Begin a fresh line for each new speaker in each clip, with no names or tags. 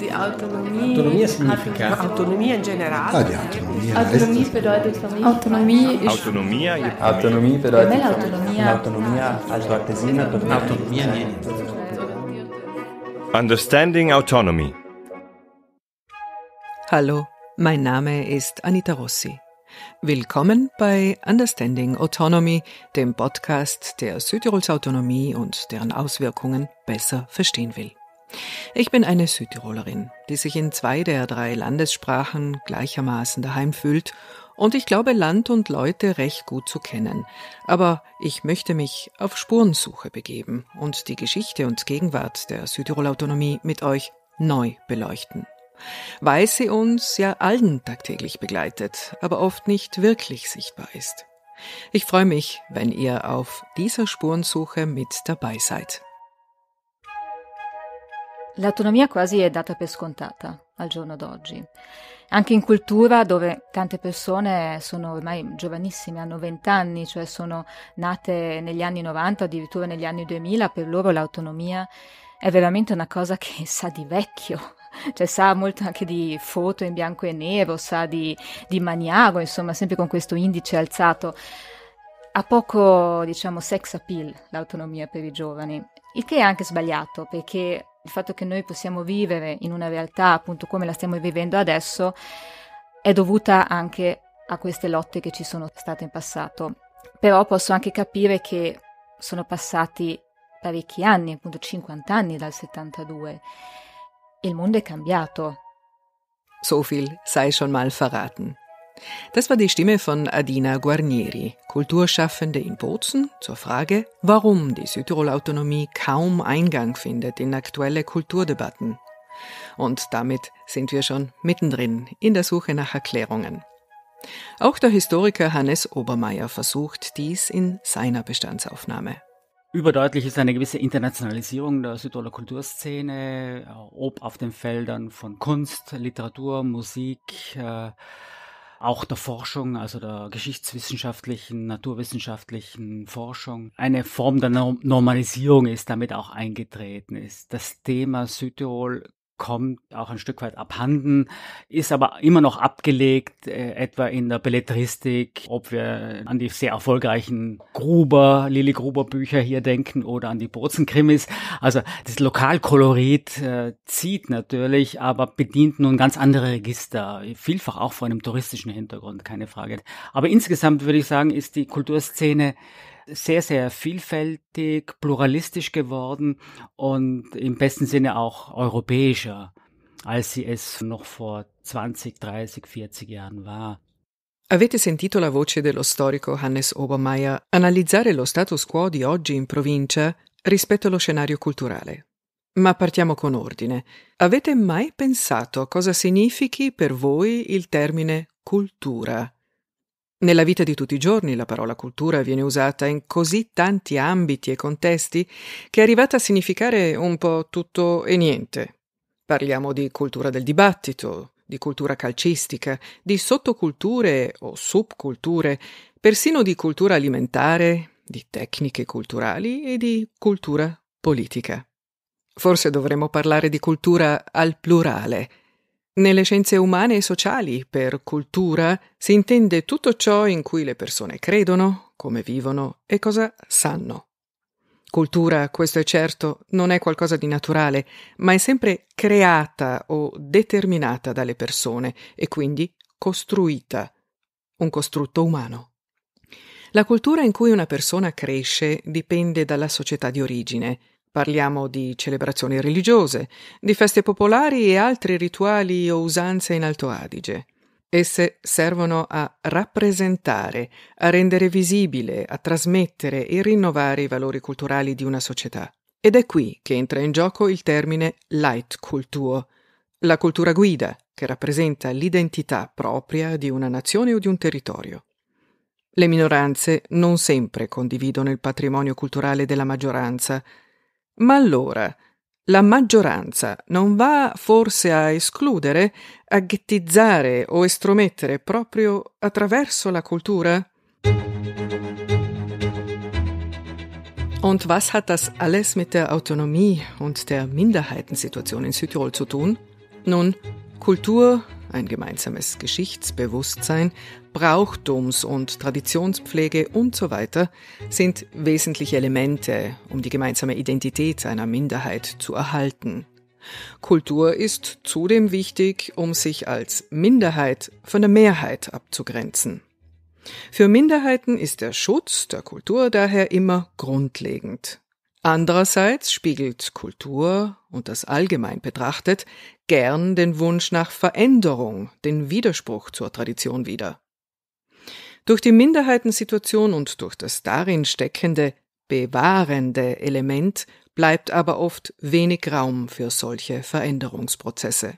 Die Autonomie. Autonomia
significa?
Autonomia in generale.
Ah, die Autonomie. Autonomie
bedeutet für mich. Autonomie ist.
Autonomia, Autonomie bedeutet. Autonomie. Autonomia, also Artesina. Autonomia, Understanding Autonomy.
Hallo, mein Name ist Anita Rossi. Willkommen bei Understanding Autonomy, dem Podcast, der Südtirols Autonomie und deren Auswirkungen besser verstehen will. Ich bin eine Südtirolerin, die sich in zwei der drei Landessprachen gleichermaßen daheim fühlt und ich glaube, Land und Leute recht gut zu kennen. Aber ich möchte mich auf Spurensuche begeben und die Geschichte und Gegenwart der Südtiroler Autonomie mit euch neu beleuchten. Weil sie uns ja allen tagtäglich begleitet, aber oft nicht wirklich sichtbar ist. Ich freue mich, wenn ihr auf dieser Spurensuche mit dabei seid.
L'autonomia quasi è data per scontata al giorno d'oggi, anche in cultura dove tante persone sono ormai giovanissime, hanno 20 anni, cioè sono nate negli anni 90, addirittura negli anni 2000, per loro l'autonomia è veramente una cosa che sa di vecchio, cioè sa molto anche di foto in bianco e nero, sa di, di, maniago, insomma, sempre con questo indice alzato. Ha poco, diciamo, sex appeal l'autonomia per i giovani, il che è anche sbagliato perché il fatto che noi possiamo vivere in una realtà appunto come la stiamo vivendo adesso è dovuta anche a queste lotte che ci sono state in passato. Però posso anche capire che sono passati parecchi anni, appunto 50 anni dal 72. Il mondo è cambiato.
So viel sei schon mal verraten. Das war die Stimme von Adina Guarnieri, Kulturschaffende in Bozen, zur Frage, warum die Südtirol-Autonomie kaum Eingang findet in aktuelle Kulturdebatten. Und damit sind wir schon mittendrin in der Suche nach Erklärungen. Auch der Historiker Hannes Obermeier versucht dies in seiner Bestandsaufnahme. Überdeutlich ist eine gewisse
Internationalisierung der Südtiroler Kulturszene, ob auf den Feldern von Kunst, Literatur, Musik, äh, auch der Forschung, also der geschichtswissenschaftlichen, naturwissenschaftlichen Forschung, eine Form der Normalisierung ist damit auch eingetreten ist. Das Thema Südtirol kommt auch ein Stück weit abhanden, ist aber immer noch abgelegt, äh, etwa in der Belletristik, ob wir an die sehr erfolgreichen Gruber, Lilly Gruber Bücher hier denken oder an die Bozenkrimis. Also das Lokalkolorit äh, zieht natürlich, aber bedient nun ganz andere Register, vielfach auch vor einem touristischen Hintergrund, keine Frage. Aber insgesamt würde ich sagen, ist die Kulturszene sehr, sehr vielfältig, pluralistisch geworden und im besten Sinne auch europäischer, als sie es noch vor 20, 30, 40 Jahren war.
Avete sentito la voce dello storico Hannes Obermeier analizzare lo status quo di oggi in provincia rispetto allo scenario culturale. Ma partiamo con ordine. Avete mai pensato cosa significhi per voi il termine cultura? Nella vita di tutti i giorni la parola cultura viene usata in così tanti ambiti e contesti che è arrivata a significare un po' tutto e niente. Parliamo di cultura del dibattito, di cultura calcistica, di sottoculture o subculture, persino di cultura alimentare, di tecniche culturali e di cultura politica. Forse dovremmo parlare di cultura al plurale, nelle scienze umane e sociali, per cultura, si intende tutto ciò in cui le persone credono, come vivono e cosa sanno. Cultura, questo è certo, non è qualcosa di naturale, ma è sempre creata o determinata dalle persone e quindi costruita, un costrutto umano. La cultura in cui una persona cresce dipende dalla società di origine, Parliamo di celebrazioni religiose, di feste popolari e altri rituali o usanze in Alto Adige. Esse servono a rappresentare, a rendere visibile, a trasmettere e rinnovare i valori culturali di una società. Ed è qui che entra in gioco il termine light cultuo, la cultura guida, che rappresenta l'identità propria di una nazione o di un territorio. Le minoranze non sempre condividono il patrimonio culturale della maggioranza, Ma allora la maggioranza non va forse a escludere, a ghettizzare o estromettere proprio attraverso la cultura? Und was hat das alles mit der Autonomie und der Minderheitensituation in Südtirol zu tun? Nun, Kultur, ein gemeinsames Geschichtsbewusstsein, Brauchtums- und Traditionspflege und so weiter sind wesentliche Elemente, um die gemeinsame Identität einer Minderheit zu erhalten. Kultur ist zudem wichtig, um sich als Minderheit von der Mehrheit abzugrenzen. Für Minderheiten ist der Schutz der Kultur daher immer grundlegend. Andererseits spiegelt Kultur und das allgemein betrachtet gern den Wunsch nach Veränderung, den Widerspruch zur Tradition wider. Durch die Minderheitensituation und durch das darin steckende bewahrende Element bleibt aber oft wenig Raum für solche Veränderungsprozesse.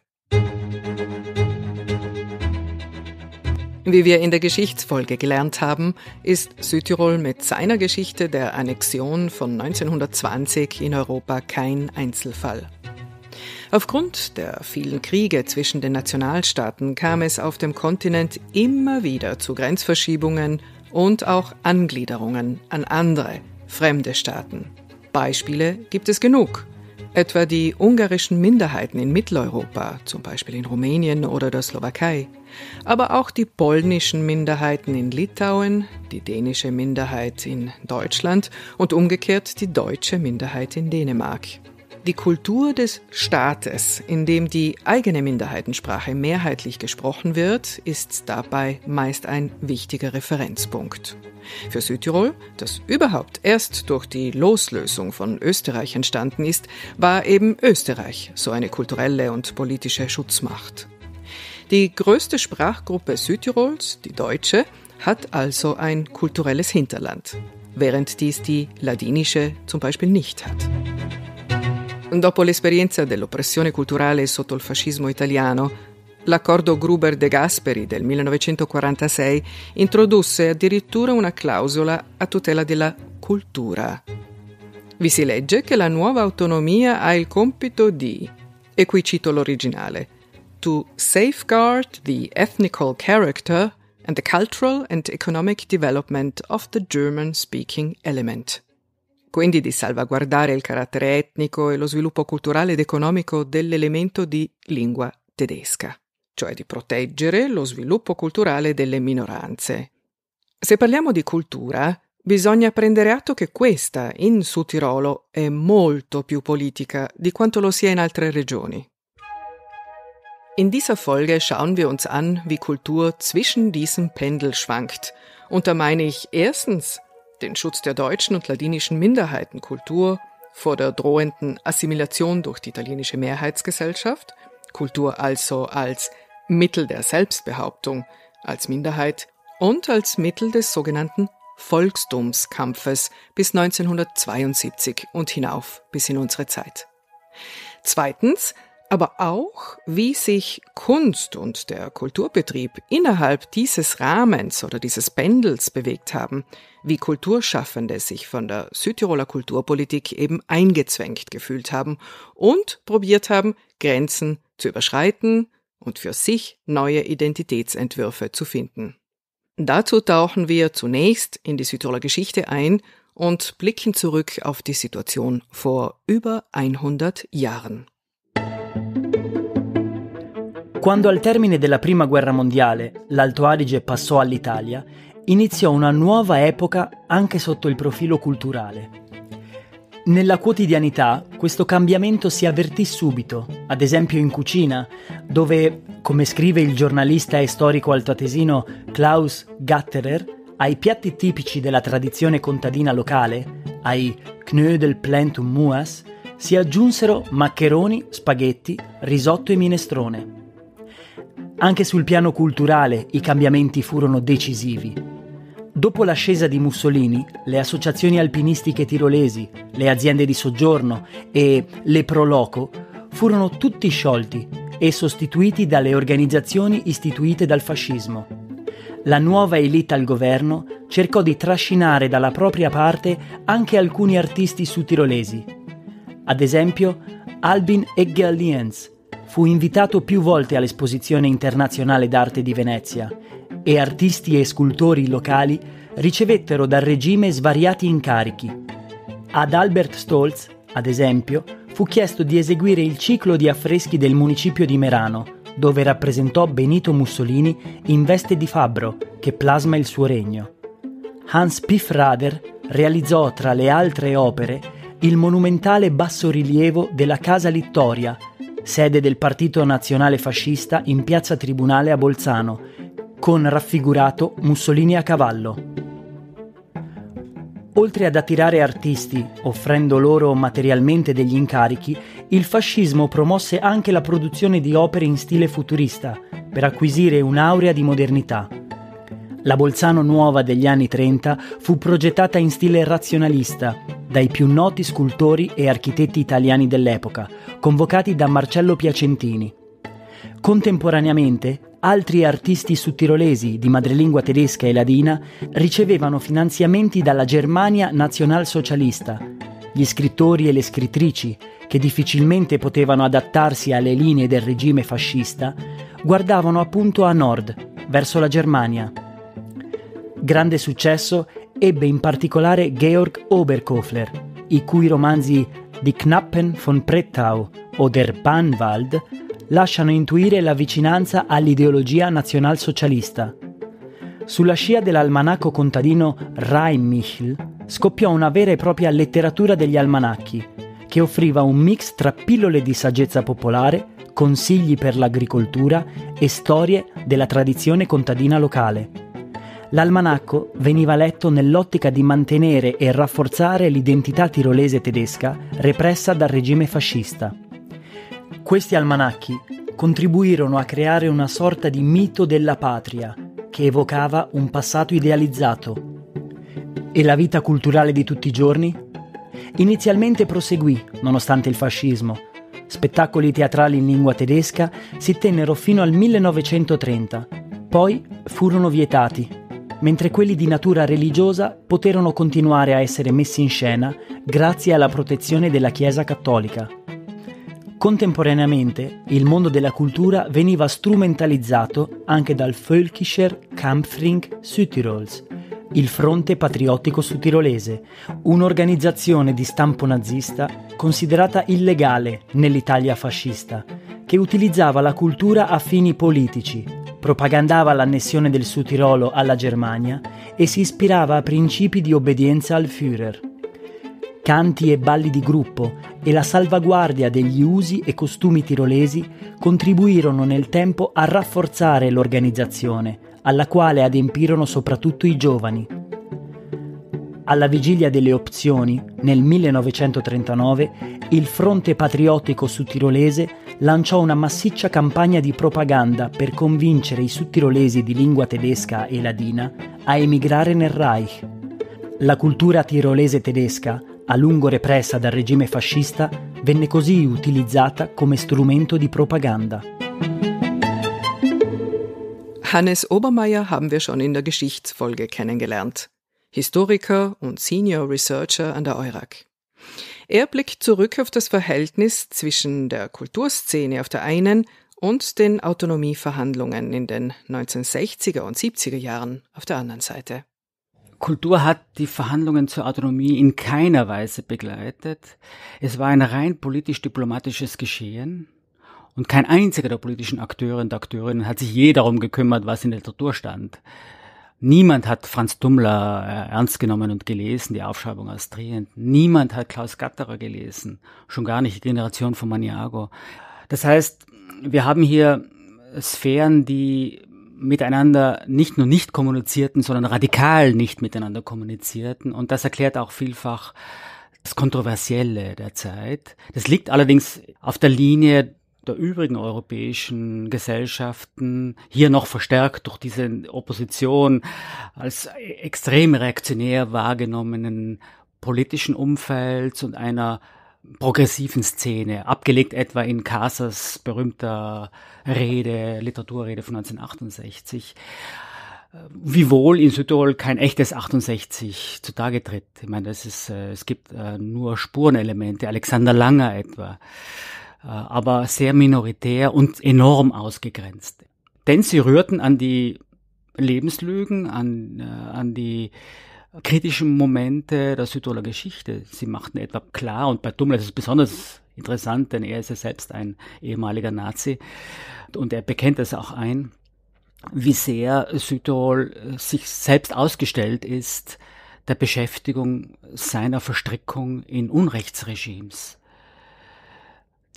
Wie wir in der Geschichtsfolge gelernt haben, ist Südtirol mit seiner Geschichte der Annexion von 1920 in Europa kein Einzelfall. Aufgrund der vielen Kriege zwischen den Nationalstaaten kam es auf dem Kontinent immer wieder zu Grenzverschiebungen und auch Angliederungen an andere, fremde Staaten. Beispiele gibt es genug. Etwa die ungarischen Minderheiten in Mitteleuropa, zum Beispiel in Rumänien oder der Slowakei, aber auch die polnischen Minderheiten in Litauen, die dänische Minderheit in Deutschland und umgekehrt die deutsche Minderheit in Dänemark. Die Kultur des Staates, in dem die eigene Minderheitensprache mehrheitlich gesprochen wird, ist dabei meist ein wichtiger Referenzpunkt. Für Südtirol, das überhaupt erst durch die Loslösung von Österreich entstanden ist, war eben Österreich so eine kulturelle und politische Schutzmacht. Die größte Sprachgruppe Südtirols, die deutsche, hat also ein kulturelles Hinterland, während dies die ladinische zum Beispiel nicht hat. Dopo l'esperienza dell'oppressione culturale sotto il fascismo italiano, l'accordo Gruber-De Gasperi del 1946 introdusse addirittura una clausola a tutela della cultura. Vi si legge che la nuova autonomia ha il compito di, e qui cito l'originale, to safeguard the ethnical character and the cultural and economic development of the German speaking element quindi di salvaguardare il carattere etnico e lo sviluppo culturale ed economico dell'elemento di lingua tedesca, cioè di proteggere lo sviluppo culturale delle minoranze. Se parliamo di cultura, bisogna prendere atto che questa in Su Tirolo è molto più politica di quanto lo sia in altre regioni. In dieser Folge schauen wir uns an, wie Kultur zwischen diesem Pendel schwankt. Und da meine ich erstens den Schutz der deutschen und ladinischen Minderheitenkultur vor der drohenden Assimilation durch die italienische Mehrheitsgesellschaft, Kultur also als Mittel der Selbstbehauptung, als Minderheit und als Mittel des sogenannten Volkstumskampfes bis 1972 und hinauf bis in unsere Zeit. Zweitens aber auch, wie sich Kunst und der Kulturbetrieb innerhalb dieses Rahmens oder dieses Pendels bewegt haben, wie Kulturschaffende sich von der Südtiroler Kulturpolitik eben eingezwängt gefühlt haben und probiert haben, Grenzen zu überschreiten und für sich neue Identitätsentwürfe zu finden. Dazu tauchen wir zunächst in die Südtiroler Geschichte ein und blicken zurück
auf die Situation vor über 100 Jahren. Quando al termine della Prima Guerra Mondiale l'Alto Adige passò all'Italia, iniziò una nuova epoca anche sotto il profilo culturale. Nella quotidianità questo cambiamento si avvertì subito, ad esempio in cucina, dove, come scrive il giornalista e storico altoatesino Klaus Gatterer, ai piatti tipici della tradizione contadina locale, ai Knödel Plentum Muas, si aggiunsero maccheroni, spaghetti, risotto e minestrone. Anche sul piano culturale i cambiamenti furono decisivi. Dopo l'ascesa di Mussolini, le associazioni alpinistiche tirolesi, le aziende di soggiorno e le Proloco furono tutti sciolti e sostituiti dalle organizzazioni istituite dal fascismo. La nuova elite al governo cercò di trascinare dalla propria parte anche alcuni artisti sudtirolesi. Ad esempio, Albin Egge Alliance, Fu invitato più volte all'Esposizione internazionale d'arte di Venezia e artisti e scultori locali ricevettero dal regime svariati incarichi. Ad Albert Stolz, ad esempio, fu chiesto di eseguire il ciclo di affreschi del municipio di Merano, dove rappresentò Benito Mussolini in veste di fabbro che plasma il suo regno. Hans Piffrader realizzò tra le altre opere il monumentale bassorilievo della Casa Littoria sede del Partito Nazionale Fascista in piazza Tribunale a Bolzano, con raffigurato Mussolini a cavallo. Oltre ad attirare artisti, offrendo loro materialmente degli incarichi, il fascismo promosse anche la produzione di opere in stile futurista, per acquisire un'aurea di modernità. La Bolzano nuova degli anni 30 fu progettata in stile razionalista dai più noti scultori e architetti italiani dell'epoca, convocati da Marcello Piacentini. Contemporaneamente, altri artisti sudtirolesi di madrelingua tedesca e ladina ricevevano finanziamenti dalla Germania nazionalsocialista. Gli scrittori e le scrittrici, che difficilmente potevano adattarsi alle linee del regime fascista, guardavano appunto a nord, verso la Germania. Grande successo ebbe in particolare Georg Oberkofler, i cui romanzi Die Knappen von Prettau o Der Bannwald lasciano intuire la vicinanza all'ideologia nazionalsocialista. Sulla scia dell'almanacco contadino Rheinmichel scoppiò una vera e propria letteratura degli almanacchi, che offriva un mix tra pillole di saggezza popolare, consigli per l'agricoltura e storie della tradizione contadina locale. L'almanacco veniva letto nell'ottica di mantenere e rafforzare l'identità tirolese tedesca repressa dal regime fascista. Questi almanacchi contribuirono a creare una sorta di mito della patria che evocava un passato idealizzato. E la vita culturale di tutti i giorni? Inizialmente proseguì, nonostante il fascismo, spettacoli teatrali in lingua tedesca si tennero fino al 1930, poi furono vietati mentre quelli di natura religiosa poterono continuare a essere messi in scena grazie alla protezione della Chiesa cattolica. Contemporaneamente, il mondo della cultura veniva strumentalizzato anche dal Völkischer Kampfring Südtirols, il Fronte Patriottico Sudtirolese, un'organizzazione di stampo nazista considerata illegale nell'Italia fascista, che utilizzava la cultura a fini politici, propagandava l'annessione del Sud Tirolo alla Germania e si ispirava a principi di obbedienza al Führer. Canti e balli di gruppo e la salvaguardia degli usi e costumi tirolesi contribuirono nel tempo a rafforzare l'organizzazione, alla quale adempirono soprattutto i giovani, alla vigilia delle opzioni, nel 1939, il Fronte Patriottico Sudtirolese lanciò una massiccia campagna di propaganda per convincere i sudtirolesi di lingua tedesca e ladina a emigrare nel Reich. La cultura tirolese tedesca, a lungo repressa dal regime fascista, venne così utilizzata come strumento di propaganda. Hannes Obermeier haben
wir schon in der Geschichtsfolge kennengelernt. Historiker und Senior Researcher an der EURAG. Er blickt zurück auf das Verhältnis zwischen der Kulturszene auf der einen und den Autonomieverhandlungen in den 1960er und 70er Jahren auf der anderen Seite. Kultur hat die Verhandlungen zur Autonomie in keiner Weise
begleitet. Es war ein rein politisch-diplomatisches Geschehen. Und kein einziger der politischen Akteure und Akteurinnen hat sich je darum gekümmert, was in der Literatur stand. Niemand hat Franz Dummler äh, ernst genommen und gelesen, die Aufschreibung aus Trient. Niemand hat Klaus Gatterer gelesen, schon gar nicht die Generation von Maniago. Das heißt, wir haben hier Sphären, die miteinander nicht nur nicht kommunizierten, sondern radikal nicht miteinander kommunizierten. Und das erklärt auch vielfach das Kontroversielle der Zeit. Das liegt allerdings auf der Linie der übrigen europäischen Gesellschaften, hier noch verstärkt durch diese Opposition als extrem reaktionär wahrgenommenen politischen Umfelds und einer progressiven Szene, abgelegt etwa in Casas berühmter Rede, Literaturrede von 1968 äh,
wiewohl
in Südtirol kein echtes 68 zutage tritt. Ich meine, das ist, äh, es gibt äh, nur Spurenelemente, Alexander Langer etwa. Äh, aber sehr minoritär und enorm ausgegrenzt. Denn sie rührten an die Lebenslügen, an, äh, an die kritischen Momente der Südtiroler Geschichte. Sie machten etwa klar, und bei Dummler ist es besonders interessant, denn er ist ja selbst ein ehemaliger Nazi und er bekennt das auch ein, wie sehr Südtirol äh, sich selbst ausgestellt ist der Beschäftigung seiner Verstrickung in Unrechtsregimes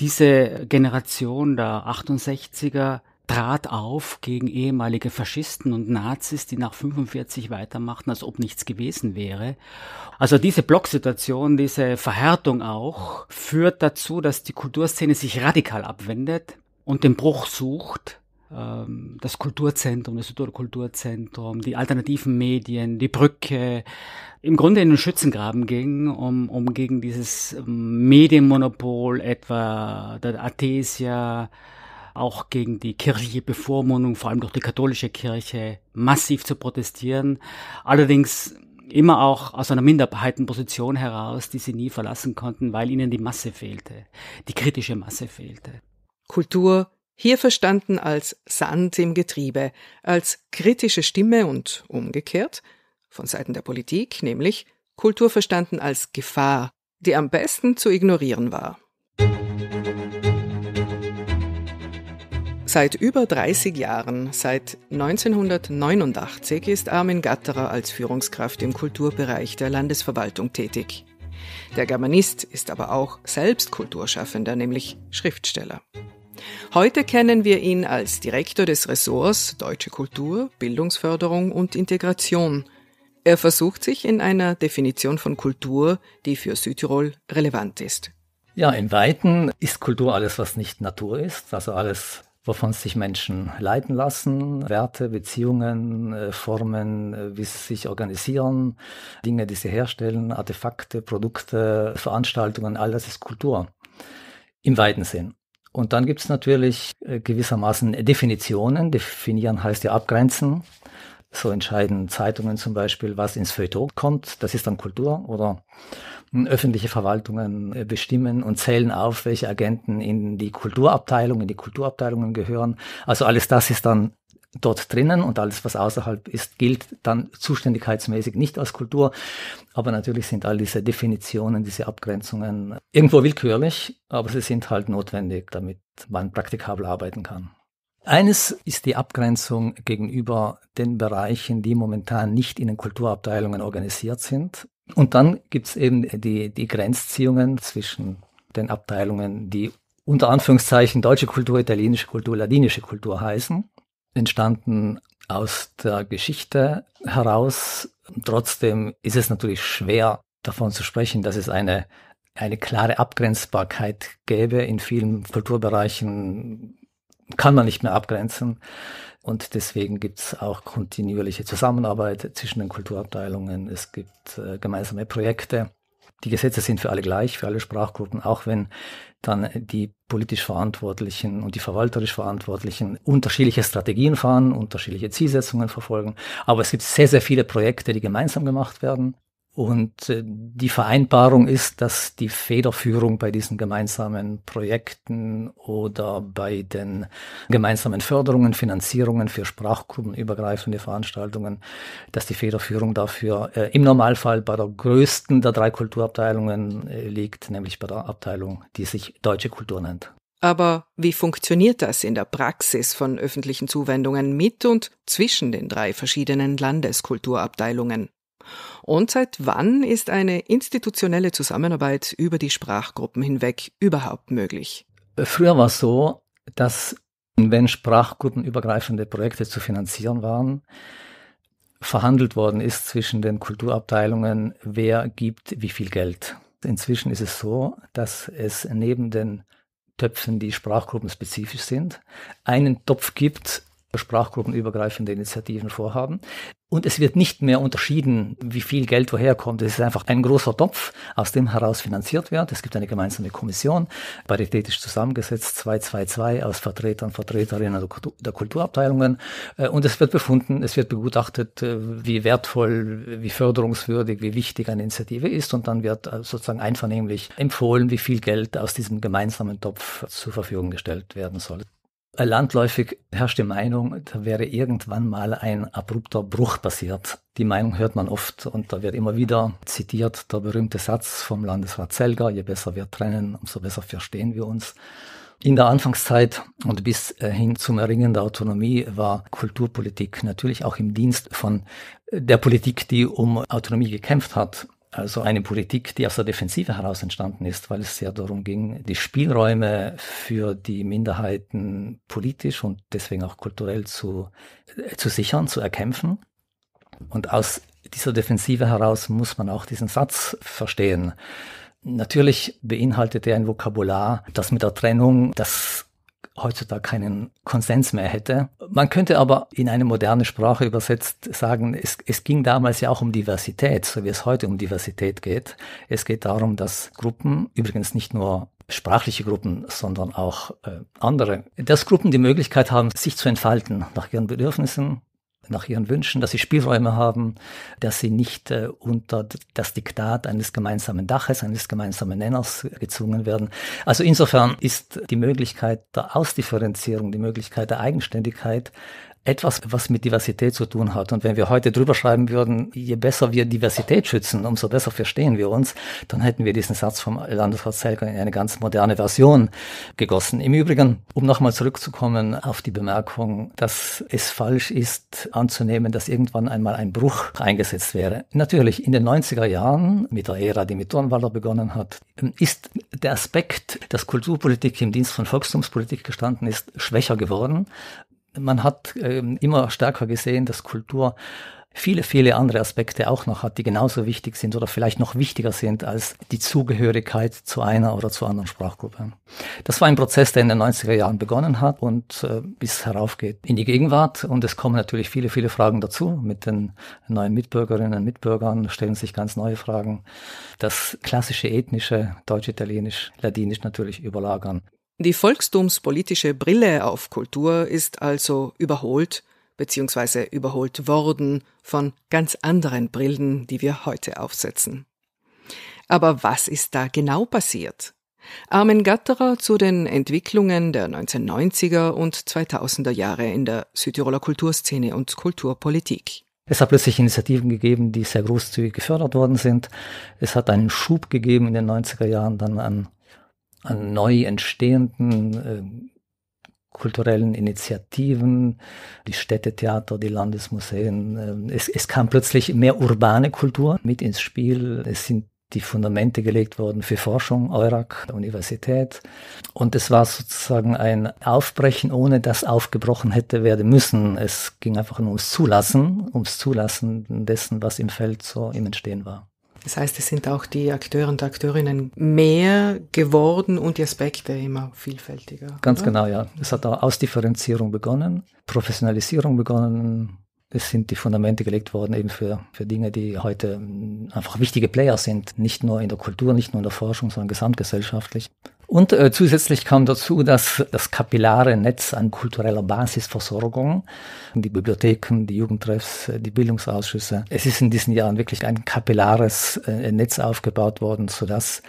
diese Generation der 68er trat auf gegen ehemalige Faschisten und Nazis, die nach 45 weitermachten, als ob nichts gewesen wäre. Also diese Blocksituation, diese Verhärtung auch, führt dazu, dass die Kulturszene sich radikal abwendet und den Bruch sucht ähm, das Kulturzentrum, das Südtiroler Kulturzentrum, die alternativen Medien, die Brücke, im Grunde in den Schützengraben ging, um, um gegen dieses ähm, Medienmonopol etwa der Athesia, auch gegen die kirchliche Bevormundung, vor allem durch die katholische Kirche, massiv zu protestieren. Allerdings immer auch aus einer Minderheitenposition heraus, die sie nie
verlassen konnten, weil ihnen die Masse fehlte, die kritische Masse fehlte. Kultur hier verstanden als Sand im Getriebe, als kritische Stimme und umgekehrt, von Seiten der Politik, nämlich Kultur verstanden als Gefahr, die am besten zu ignorieren war. Seit über 30 Jahren, seit 1989, ist Armin Gatterer als Führungskraft im Kulturbereich der Landesverwaltung tätig. Der Germanist ist aber auch selbst Kulturschaffender, nämlich Schriftsteller. Heute kennen wir ihn als Direktor des Ressorts Deutsche Kultur, Bildungsförderung und Integration. Er versucht sich in einer Definition von Kultur, die für Südtirol relevant ist.
Ja, in Weiten ist Kultur alles, was nicht Natur ist, also alles, wovon sich Menschen leiten lassen, Werte, Beziehungen, äh, Formen, äh, wie sie sich organisieren, Dinge, die sie herstellen, Artefakte, Produkte, Veranstaltungen, all das ist Kultur im weiten Sinn. Und dann gibt es natürlich äh, gewissermaßen Definitionen. Definieren heißt ja abgrenzen. So entscheiden Zeitungen zum Beispiel, was ins Feuilleton kommt. Das ist dann Kultur oder hm, öffentliche Verwaltungen äh, bestimmen und zählen auf, welche Agenten in die Kulturabteilung, in die Kulturabteilungen gehören. Also alles das ist dann dort drinnen und alles, was außerhalb ist, gilt dann zuständigkeitsmäßig nicht als Kultur. Aber natürlich sind all diese Definitionen, diese Abgrenzungen irgendwo willkürlich, aber sie sind halt notwendig, damit man praktikabel arbeiten kann. Eines ist die Abgrenzung gegenüber den Bereichen, die momentan nicht in den Kulturabteilungen organisiert sind. Und dann gibt es eben die, die Grenzziehungen zwischen den Abteilungen, die unter Anführungszeichen deutsche Kultur, italienische Kultur, ladinische Kultur heißen entstanden aus der Geschichte heraus. Trotzdem ist es natürlich schwer davon zu sprechen, dass es eine, eine klare Abgrenzbarkeit gäbe. In vielen Kulturbereichen kann man nicht mehr abgrenzen. Und deswegen gibt es auch kontinuierliche Zusammenarbeit zwischen den Kulturabteilungen. Es gibt äh, gemeinsame Projekte. Die Gesetze sind für alle gleich, für alle Sprachgruppen, auch wenn dann die politisch Verantwortlichen und die verwalterisch Verantwortlichen unterschiedliche Strategien fahren, unterschiedliche Zielsetzungen verfolgen. Aber es gibt sehr, sehr viele Projekte, die gemeinsam gemacht werden. Und äh, die Vereinbarung ist, dass die Federführung bei diesen gemeinsamen Projekten oder bei den gemeinsamen Förderungen, Finanzierungen für sprachgruppenübergreifende Veranstaltungen, dass die Federführung dafür äh, im Normalfall bei der größten der drei Kulturabteilungen äh, liegt, nämlich bei der Abteilung, die sich deutsche Kultur nennt.
Aber wie funktioniert das in der Praxis von öffentlichen Zuwendungen mit und zwischen den drei verschiedenen Landeskulturabteilungen? Und seit wann ist eine institutionelle Zusammenarbeit über die Sprachgruppen hinweg überhaupt möglich? Früher war es so, dass
wenn sprachgruppenübergreifende Projekte zu finanzieren waren, verhandelt worden ist zwischen den Kulturabteilungen, wer gibt wie viel Geld. Inzwischen ist es so, dass es neben den Töpfen, die sprachgruppenspezifisch sind, einen Topf gibt, sprachgruppenübergreifende Initiativen vorhaben. Und es wird nicht mehr unterschieden, wie viel Geld woher kommt. Es ist einfach ein großer Topf, aus dem heraus finanziert wird. Es gibt eine gemeinsame Kommission, paritätisch zusammengesetzt, 222 aus Vertretern, Vertreterinnen der Kulturabteilungen. Äh, und es wird befunden, es wird begutachtet, äh, wie wertvoll, wie förderungswürdig, wie wichtig eine Initiative ist. Und dann wird äh, sozusagen einvernehmlich empfohlen, wie viel Geld aus diesem gemeinsamen Topf zur Verfügung gestellt werden soll. Äh, landläufig herrscht die Meinung, da wäre irgendwann mal ein abrupter Bruch passiert. Die Meinung hört man oft und da wird immer wieder zitiert der berühmte Satz vom Landesrat Zelger, je besser wir trennen, umso besser verstehen wir uns. In der Anfangszeit und bis äh, hin zum Erringen der Autonomie war Kulturpolitik natürlich auch im Dienst von äh, der Politik, die um Autonomie gekämpft hat also eine Politik, die aus der Defensive heraus entstanden ist, weil es ja darum ging, die Spielräume für die Minderheiten politisch und deswegen auch kulturell zu, äh, zu sichern, zu erkämpfen. Und aus dieser Defensive heraus muss man auch diesen Satz verstehen. Natürlich beinhaltet er ein Vokabular, das mit der Trennung, das heutzutage keinen Konsens mehr hätte. Man könnte aber in eine moderne Sprache übersetzt sagen, es, es ging damals ja auch um Diversität, so wie es heute um Diversität geht. Es geht darum, dass Gruppen, übrigens nicht nur sprachliche Gruppen, sondern auch äh, andere, dass Gruppen die Möglichkeit haben, sich zu entfalten nach ihren Bedürfnissen, nach ihren Wünschen, dass sie Spielräume haben, dass sie nicht äh, unter das Diktat eines gemeinsamen Daches, eines gemeinsamen Nenners gezwungen werden. Also insofern ist die Möglichkeit der Ausdifferenzierung, die Möglichkeit der Eigenständigkeit etwas, was mit Diversität zu tun hat. Und wenn wir heute drüber schreiben würden, je besser wir Diversität schützen, umso besser verstehen wir uns, dann hätten wir diesen Satz vom Landesrat Selker in eine ganz moderne Version gegossen. Im Übrigen, um nochmal zurückzukommen auf die Bemerkung, dass es falsch ist anzunehmen, dass irgendwann einmal ein Bruch eingesetzt wäre. Natürlich, in den 90er Jahren, mit der Ära, die mit Dornwalder begonnen hat, ist der Aspekt, dass Kulturpolitik im Dienst von Volkstumspolitik gestanden ist, schwächer geworden man hat ähm, immer stärker gesehen, dass Kultur viele, viele andere Aspekte auch noch hat, die genauso wichtig sind oder vielleicht noch wichtiger sind als die Zugehörigkeit zu einer oder zu anderen Sprachgruppe. Das war ein Prozess, der in den 90er Jahren begonnen hat und äh, bis heraufgeht in die Gegenwart. Und es kommen natürlich viele, viele Fragen dazu. Mit den neuen Mitbürgerinnen und Mitbürgern stellen sich ganz neue Fragen. Das klassische ethnische, deutsch-italienisch, ladinisch natürlich überlagern.
Die volkstumspolitische Brille auf Kultur ist also überholt bzw. überholt worden von ganz anderen Brillen, die wir heute aufsetzen. Aber was ist da genau passiert? Armin Gatterer zu den Entwicklungen der 1990er und 2000er Jahre in der Südtiroler Kulturszene und Kulturpolitik. Es hat plötzlich
Initiativen gegeben, die sehr großzügig gefördert worden sind. Es hat einen Schub gegeben in den 90er Jahren dann an an neu entstehenden äh, kulturellen Initiativen, die Städtetheater, die Landesmuseen. Äh, es, es kam plötzlich mehr urbane Kultur mit ins Spiel. Es sind die Fundamente gelegt worden für Forschung, Eurak, Universität. Und es war sozusagen ein Aufbrechen, ohne dass aufgebrochen hätte werden müssen. Es ging einfach nur ums Zulassen, ums Zulassen dessen, was im Feld so im Entstehen war.
Das heißt, es sind auch die Akteure und Akteurinnen mehr geworden und die Aspekte immer vielfältiger. Ganz oder? genau, ja.
Es hat auch Ausdifferenzierung begonnen, Professionalisierung begonnen. Es sind die Fundamente gelegt worden eben für, für Dinge, die heute einfach wichtige Player sind. Nicht nur in der Kultur, nicht nur in der Forschung, sondern gesamtgesellschaftlich. Und äh, zusätzlich kam dazu, dass das kapillare Netz an kultureller Basisversorgung, die Bibliotheken, die Jugendtreffs, äh, die Bildungsausschüsse, es ist in diesen Jahren wirklich ein kapillares äh, Netz aufgebaut worden, sodass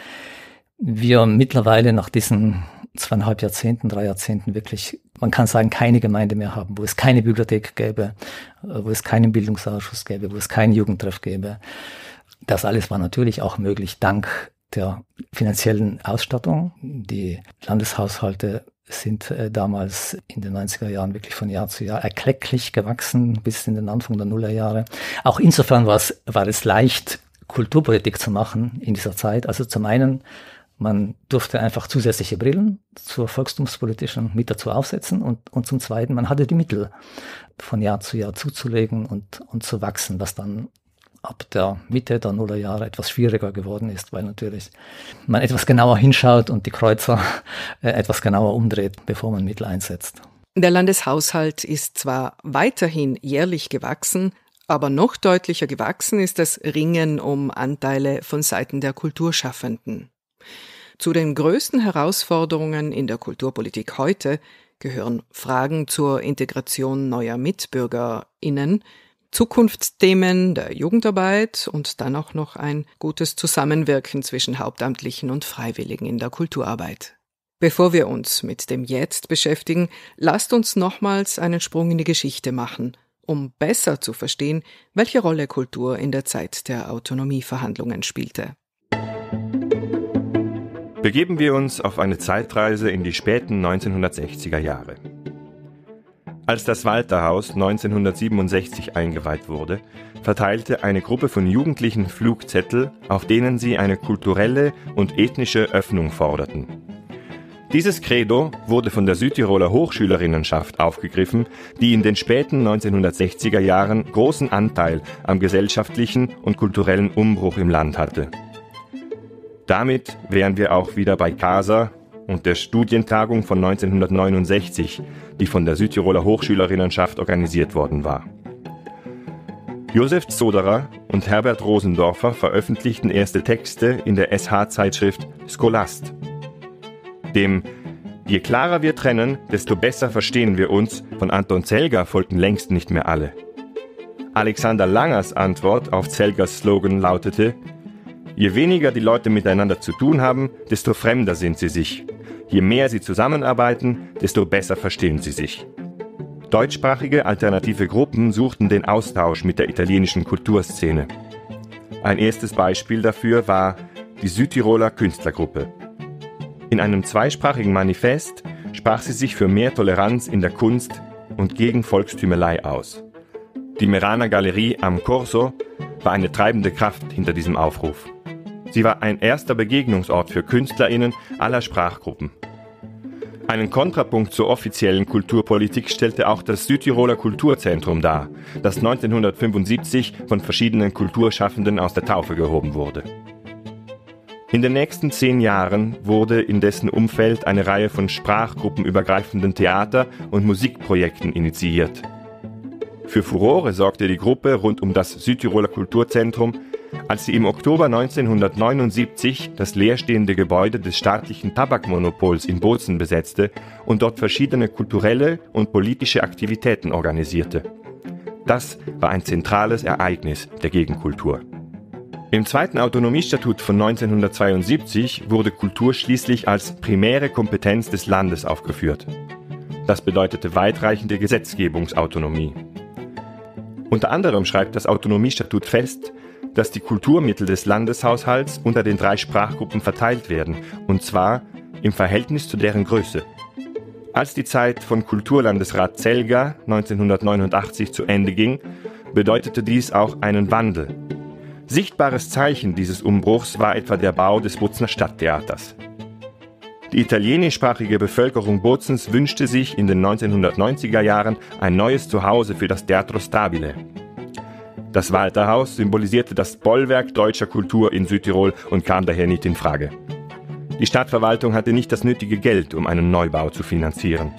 wir mittlerweile nach diesen zweieinhalb Jahrzehnten, drei Jahrzehnten wirklich, man kann sagen, keine Gemeinde mehr haben, wo es keine Bibliothek gäbe, äh, wo es keinen Bildungsausschuss gäbe, wo es keinen Jugendtreff gäbe. Das alles war natürlich auch möglich dank der finanziellen Ausstattung. Die Landeshaushalte sind äh, damals in den 90er Jahren wirklich von Jahr zu Jahr erklecklich gewachsen, bis in den Anfang der Nullerjahre. Auch insofern war es, war es leicht, Kulturpolitik zu machen in dieser Zeit. Also zum einen, man durfte einfach zusätzliche Brillen zur volkstumspolitischen mit dazu aufsetzen und, und zum Zweiten, man hatte die Mittel von Jahr zu Jahr zuzulegen und, und zu wachsen, was dann ab der Mitte der Nullerjahre etwas schwieriger geworden ist, weil natürlich man etwas genauer hinschaut und die Kreuzer äh, etwas genauer umdreht, bevor man Mittel einsetzt.
Der Landeshaushalt ist zwar weiterhin jährlich gewachsen, aber noch deutlicher gewachsen ist das Ringen um Anteile von Seiten der Kulturschaffenden. Zu den größten Herausforderungen in der Kulturpolitik heute gehören Fragen zur Integration neuer Mitbürgerinnen, Zukunftsthemen der Jugendarbeit und dann auch noch ein gutes Zusammenwirken zwischen Hauptamtlichen und Freiwilligen in der Kulturarbeit. Bevor wir uns mit dem Jetzt beschäftigen, lasst uns nochmals einen Sprung in die Geschichte machen, um besser zu verstehen, welche Rolle Kultur in der Zeit der Autonomieverhandlungen spielte.
Begeben wir uns auf eine Zeitreise in die späten 1960er Jahre. Als das Walterhaus 1967 eingeweiht wurde, verteilte eine Gruppe von Jugendlichen Flugzettel, auf denen sie eine kulturelle und ethnische Öffnung forderten. Dieses Credo wurde von der Südtiroler Hochschülerinnenschaft aufgegriffen, die in den späten 1960er Jahren großen Anteil am gesellschaftlichen und kulturellen Umbruch im Land hatte. Damit wären wir auch wieder bei CASA und der Studientagung von 1969, die von der Südtiroler Hochschülerinnenschaft organisiert worden war. Josef Zoderer und Herbert Rosendorfer veröffentlichten erste Texte in der SH-Zeitschrift Scholast. Dem Je klarer wir trennen, desto besser verstehen wir uns von Anton Zelger folgten längst nicht mehr alle. Alexander Langers Antwort auf Zelgers Slogan lautete Je weniger die Leute miteinander zu tun haben, desto fremder sind sie sich Je mehr sie zusammenarbeiten, desto besser verstehen sie sich. Deutschsprachige alternative Gruppen suchten den Austausch mit der italienischen Kulturszene. Ein erstes Beispiel dafür war die Südtiroler Künstlergruppe. In einem zweisprachigen Manifest sprach sie sich für mehr Toleranz in der Kunst und gegen Volkstümelei aus. Die Merana Galerie am Corso war eine treibende Kraft hinter diesem Aufruf. Sie war ein erster Begegnungsort für Künstlerinnen aller Sprachgruppen. Einen Kontrapunkt zur offiziellen Kulturpolitik stellte auch das Südtiroler Kulturzentrum dar, das 1975 von verschiedenen Kulturschaffenden aus der Taufe gehoben wurde. In den nächsten zehn Jahren wurde in dessen Umfeld eine Reihe von sprachgruppenübergreifenden Theater- und Musikprojekten initiiert. Für Furore sorgte die Gruppe rund um das Südtiroler Kulturzentrum als sie im Oktober 1979 das leerstehende Gebäude des staatlichen Tabakmonopols in Bozen besetzte und dort verschiedene kulturelle und politische Aktivitäten organisierte. Das war ein zentrales Ereignis der Gegenkultur. Im zweiten Autonomiestatut von 1972 wurde Kultur schließlich als primäre Kompetenz des Landes aufgeführt. Das bedeutete weitreichende Gesetzgebungsautonomie. Unter anderem schreibt das Autonomiestatut fest, dass die Kulturmittel des Landeshaushalts unter den drei Sprachgruppen verteilt werden, und zwar im Verhältnis zu deren Größe. Als die Zeit von Kulturlandesrat Zelga 1989 zu Ende ging, bedeutete dies auch einen Wandel. Sichtbares Zeichen dieses Umbruchs war etwa der Bau des Bozner Stadttheaters. Die italienischsprachige Bevölkerung Bozens wünschte sich in den 1990er Jahren ein neues Zuhause für das Teatro Stabile, das Walterhaus symbolisierte das Bollwerk deutscher Kultur in Südtirol und kam daher nicht in Frage. Die Stadtverwaltung hatte nicht das nötige Geld, um einen Neubau zu finanzieren.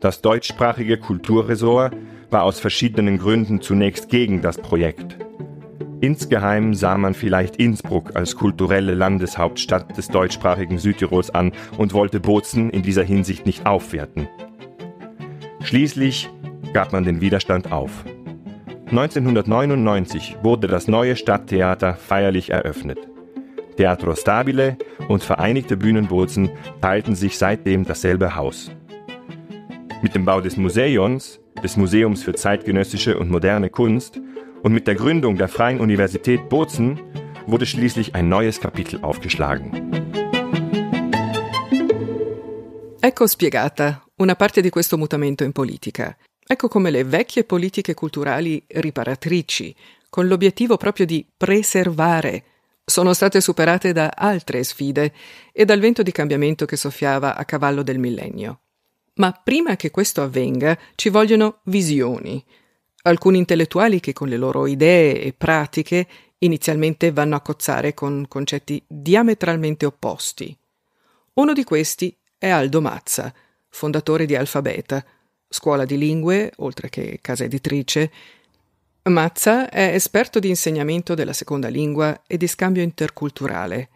Das deutschsprachige Kulturressort war aus verschiedenen Gründen zunächst gegen das Projekt. Insgeheim sah man vielleicht Innsbruck als kulturelle Landeshauptstadt des deutschsprachigen Südtirols an und wollte Bozen in dieser Hinsicht nicht aufwerten. Schließlich gab man den Widerstand auf. 1999 wurde das neue Stadttheater feierlich eröffnet. Teatro Stabile und Vereinigte Bühnenbozen teilten sich seitdem dasselbe Haus. Mit dem Bau des Museums, des Museums für zeitgenössische und moderne Kunst, und mit der Gründung der Freien Universität Bozen wurde schließlich ein neues Kapitel aufgeschlagen.
Ecco spiegata una parte di questo mutamento in politica. Ecco come le vecchie politiche culturali riparatrici, con l'obiettivo proprio di preservare, sono state superate da altre sfide e dal vento di cambiamento che soffiava a cavallo del millennio. Ma prima che questo avvenga ci vogliono visioni. Alcuni intellettuali che con le loro idee e pratiche inizialmente vanno a cozzare con concetti diametralmente opposti. Uno di questi è Aldo Mazza, fondatore di Alfabeta, scuola di lingue, oltre che casa editrice. Mazza è esperto di insegnamento della seconda lingua e di scambio interculturale.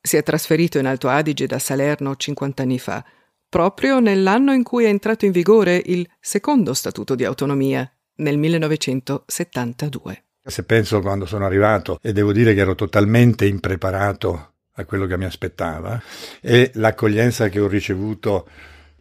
Si è trasferito in Alto Adige da Salerno 50 anni fa, proprio nell'anno in cui è entrato in vigore il secondo Statuto di autonomia, nel 1972.
Se penso quando sono arrivato, e devo dire che ero totalmente impreparato a quello che mi aspettava, e l'accoglienza che ho ricevuto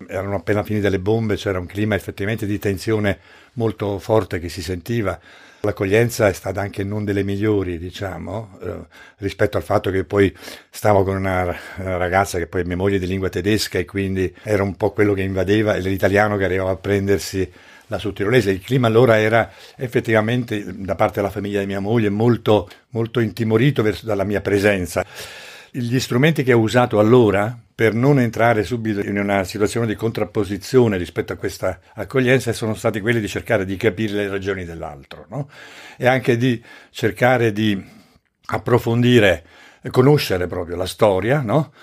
erano appena finite le bombe, c'era un clima effettivamente di tensione molto forte che si sentiva. L'accoglienza è stata anche non delle migliori, diciamo, eh, rispetto al fatto che poi stavo con una ragazza che poi è mia moglie di lingua tedesca e quindi era un po' quello che invadeva, l'italiano che arrivava a prendersi la sottirolese. Il clima allora era effettivamente, da parte della famiglia di mia moglie, molto, molto intimorito verso, dalla mia presenza. Gli strumenti che ho usato allora, per non entrare subito in una situazione di contrapposizione rispetto a questa accoglienza sono stati quelli di cercare di capire le ragioni dell'altro no? e anche di cercare di approfondire, conoscere proprio la storia no?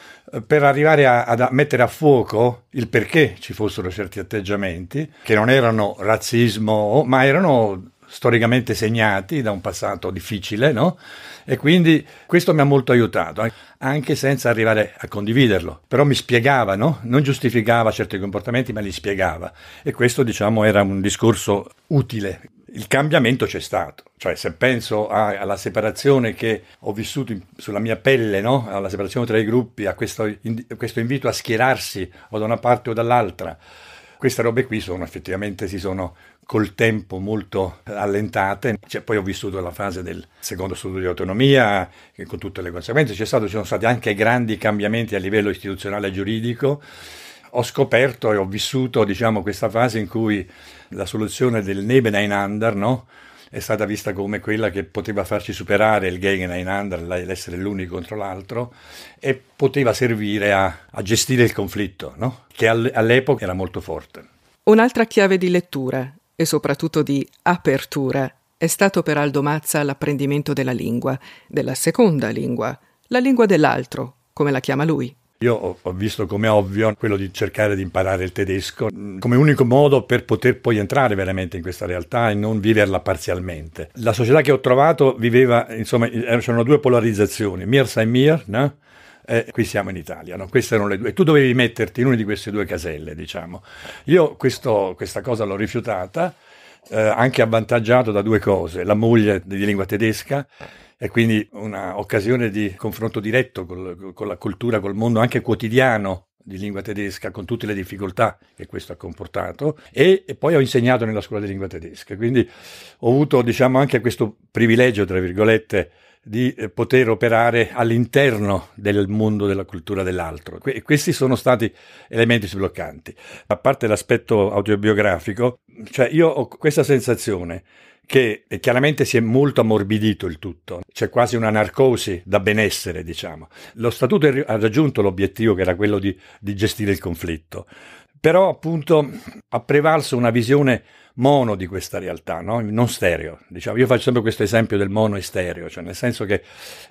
per arrivare a, a, mettere a fuoco il perché ci fossero certi atteggiamenti che non erano razzismo ma erano storicamente segnati da un passato difficile, no? E quindi questo mi ha molto aiutato, eh, anche senza arrivare a condividerlo. Però mi spiegava, no? Non giustificava certi comportamenti, ma li spiegava. E questo, diciamo, era un discorso utile. Il cambiamento c'è stato, cioè se penso a, alla separazione che ho vissuto in, sulla mia pelle, no? alla separazione tra i gruppi, a questo, in, questo invito a schierarsi o da una parte o dall'altra, queste robe qui sono effettivamente si sono col tempo molto allentate. Cioè, poi ho vissuto la fase del secondo studio di autonomia, eh, con tutte le conseguenze. Stato, ci sono stati anche grandi cambiamenti a livello istituzionale e giuridico. Ho scoperto e ho vissuto diciamo, questa fase in cui la soluzione del Nebeneinander, no? è stata vista come quella che poteva farci superare il Gegeneinandal, l'essere l'uni contro l'altro, e poteva servire a, a gestire il conflitto, no? che all'epoca era molto forte.
Un'altra chiave di lettura e soprattutto di apertura è stato per Aldo Mazza l'apprendimento della lingua, della seconda lingua, la lingua dell'altro, come la chiama lui.
Io ho, visto come ovvio quello di cercare di imparare il tedesco mm, come unico modo per poter poi entrare veramente in questa realtà e non viverla parzialmente. La società che ho trovato viveva, insomma, c'erano eh, due polarizzazioni, Mir e Mir, no? Eh, qui siamo in Italia, no? queste erano le due. Tu dovevi metterti in una di queste due caselle, diciamo. Io questo, questa cosa l'ho rifiutata, eh, anche avvantaggiato da due cose, la moglie di lingua tedesca è quindi un'occasione di confronto diretto col, con la cultura, col mondo anche quotidiano di lingua tedesca con tutte le difficoltà che questo ha comportato e, e, poi ho insegnato nella scuola di lingua tedesca, quindi ho avuto diciamo anche questo privilegio, tra virgolette, di eh, poter operare all'interno del mondo della cultura dell'altro. Que- questi sono stati elementi sbloccanti. A parte l'aspetto autobiografico, cioè io ho questa sensazione che eh, chiaramente si è molto ammorbidito il tutto, c'è quasi una narcosi da benessere, diciamo. Lo statuto ha raggiunto l'obiettivo che era quello di, di gestire il conflitto, però appunto ha prevalso una visione mono di questa realtà, no? non stereo. Diciamo, io faccio sempre questo esempio del mono e stereo, cioè nel senso che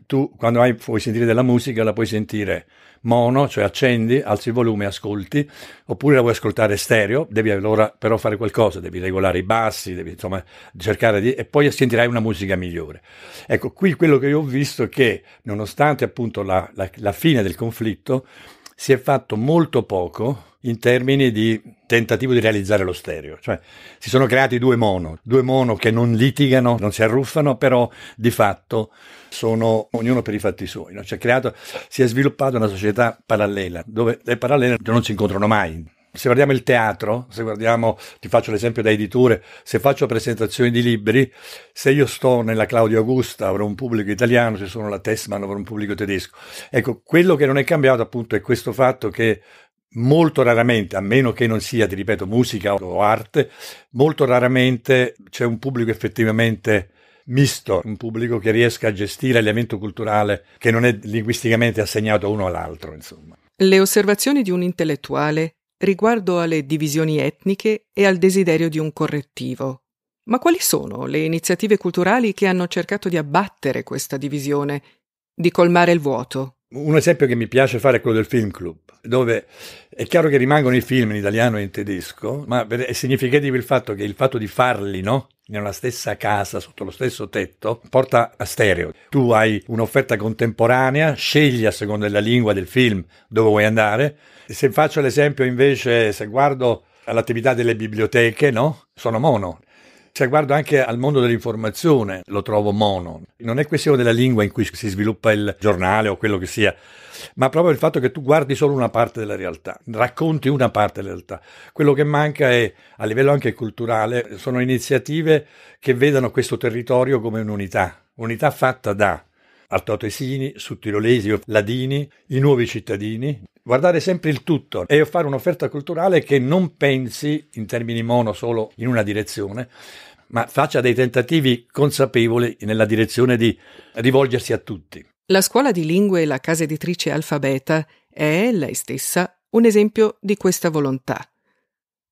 tu quando hai, vuoi sentire della musica la puoi sentire mono, cioè accendi, alzi il volume, e ascolti, oppure la vuoi ascoltare stereo, devi allora però fare qualcosa, devi regolare i bassi, devi insomma cercare di... e poi sentirai una musica migliore. Ecco, qui quello che io ho visto è che nonostante appunto la, la, la fine del conflitto, si è fatto molto poco in termini di tentativo di realizzare lo stereo, cioè si sono creati due mono, due mono che non litigano, non si arruffano, però di fatto sono ognuno per i fatti suoi, no? cioè, creato, si è sviluppata una società parallela dove le parallele non si incontrano mai, se guardiamo il teatro, se guardiamo, ti faccio l'esempio da editore, se faccio presentazioni di libri, se io sto nella Claudio Augusta avrò un pubblico italiano, se sono la Tessman avrò un pubblico tedesco. Ecco, quello che non è cambiato appunto è questo fatto che molto raramente, a meno che non sia, ti ripeto, musica o arte, molto raramente c'è un pubblico effettivamente misto, un pubblico che riesca a gestire l'elemento culturale che non è linguisticamente assegnato uno all'altro, insomma.
Le osservazioni di un intellettuale riguardo alle divisioni etniche e al desiderio di un correttivo. Ma quali sono le iniziative culturali che hanno cercato di abbattere questa divisione, di colmare il vuoto?
Un esempio che mi piace fare è quello del film club, dove è chiaro che rimangono i film in italiano e in tedesco, ma è significativo il fatto che il fatto di farli, no? nella stessa casa, sotto lo stesso tetto, porta a stereo. Tu hai un'offerta contemporanea, scegli a seconda della lingua del film dove vuoi andare, se faccio l'esempio invece, se guardo all'attività delle biblioteche, no? Sono mono. Se guardo anche al mondo dell'informazione, lo trovo mono. Non è questione della lingua in cui si sviluppa il giornale o quello che sia, ma proprio il fatto che tu guardi solo una parte della realtà, racconti una parte della realtà. Quello che manca è, a livello anche culturale, sono iniziative che vedano questo territorio come un'unità, unità fatta da altoatesini, suttirolesi, ladini, i nuovi cittadini, guardare sempre il tutto e fare un'offerta culturale che non pensi in termini mono solo in una direzione, ma faccia dei tentativi consapevoli nella direzione di rivolgersi a tutti.
La scuola di lingue e la casa editrice Alfabeta è, lei stessa, un esempio di questa volontà.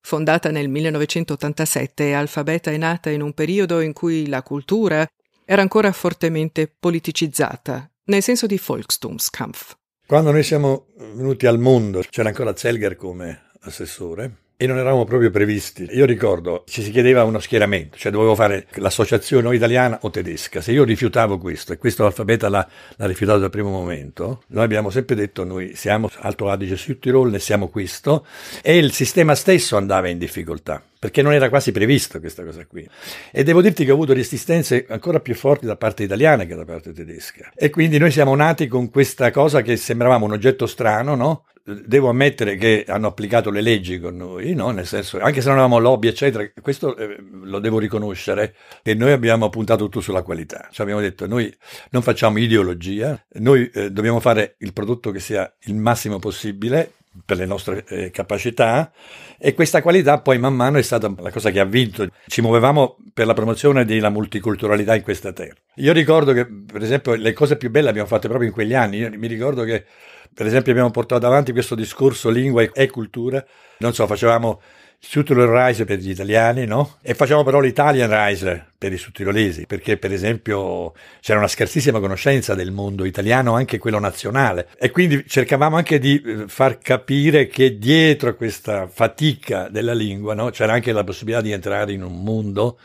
Fondata nel 1987, Alfabeta è nata in un periodo in cui la cultura era ancora fortemente politicizzata, nel senso di Volkstumskampf.
Quando noi siamo venuti al mondo c'era ancora Zelger come assessore e non eravamo proprio previsti. Io ricordo, ci si chiedeva uno schieramento, cioè dovevo fare l'associazione o italiana o tedesca. Se io rifiutavo questo, e questo l'alfabeta l'ha, l'ha rifiutato dal primo momento, noi abbiamo sempre detto noi siamo Alto Adige Sud Tirol, ne siamo questo, e il sistema stesso andava in difficoltà perché non era quasi previsto questa cosa qui. E devo dirti che ho avuto resistenze ancora più forti da parte italiana che da parte tedesca. E quindi noi siamo nati con questa cosa che sembravamo un oggetto strano, no? devo ammettere che hanno applicato le leggi con noi, no? nel senso, anche se non avevamo lobby, eccetera, questo eh, lo devo riconoscere, che noi abbiamo puntato tutto sulla qualità. Cioè abbiamo detto, noi non facciamo ideologia, noi eh, dobbiamo fare il prodotto che sia il massimo possibile, per le nostre eh, capacità e questa qualità poi man mano è stata la cosa che ha vinto. Ci muovevamo per la promozione della multiculturalità in questa terra. Io ricordo che per esempio le cose più belle abbiamo fatte proprio in quegli anni. Io mi ricordo che per esempio abbiamo portato avanti questo discorso lingua e cultura. Non so, facevamo Südtirol-Reise per gli italiani, no? E facciamo però l'Italian Reise per i sudtirolesi, perché per esempio c'era una scarsissima conoscenza del mondo italiano, anche quello nazionale. E quindi cercavamo anche di eh, far capire che dietro a questa fatica della lingua, no? C'era anche la possibilità di entrare in un mondo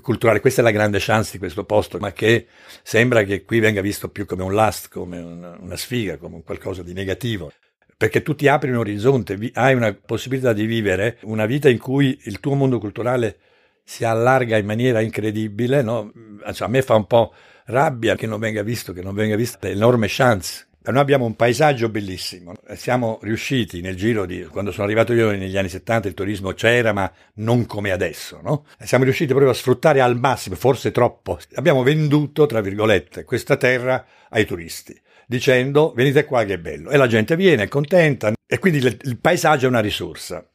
culturale. Questa è la grande chance di questo posto, ma che sembra che qui venga visto più come un last, come una sfiga, come qualcosa di negativo perché tu ti apri un orizzonte, hai una possibilità di vivere una vita in cui il tuo mondo culturale si allarga in maniera incredibile, no? cioè, a me fa un po' rabbia che non venga visto, che non venga vista l'enorme chance. Noi abbiamo un paesaggio bellissimo, siamo riusciti nel giro di, quando sono arrivato io negli anni 70 il turismo c'era ma non come adesso, no? siamo riusciti proprio a sfruttare al massimo, forse troppo, abbiamo venduto, tra virgolette, questa terra ai turisti dicendo venite qua che è bello e la gente viene, è contenta e quindi il, il paesaggio è una risorsa.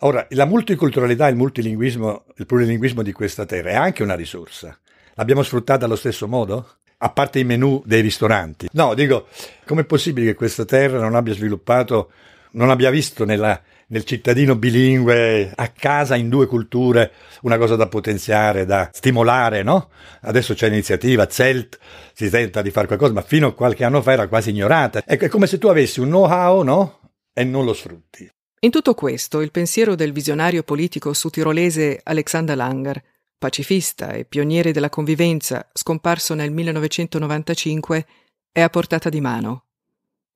Ora, la multiculturalità, il multilinguismo, il plurilinguismo di questa terra è anche una risorsa. L'abbiamo sfruttata allo stesso modo? A parte i menù dei ristoranti. No, dico, com'è possibile che questa terra non abbia sviluppato, non abbia visto nella nel cittadino bilingue, a casa in due culture, una cosa da potenziare, da stimolare, no? Adesso c'è iniziativa, CELT, si tenta di fare qualcosa, ma fino a qualche anno fa era quasi ignorata. Ecco, è come se tu avessi un know-how, no? E non lo sfrutti. In tutto questo, il pensiero del visionario
politico sudtirolese Alexander Langer, pacifista e pioniere della convivenza, scomparso nel 1995, è a portata di mano.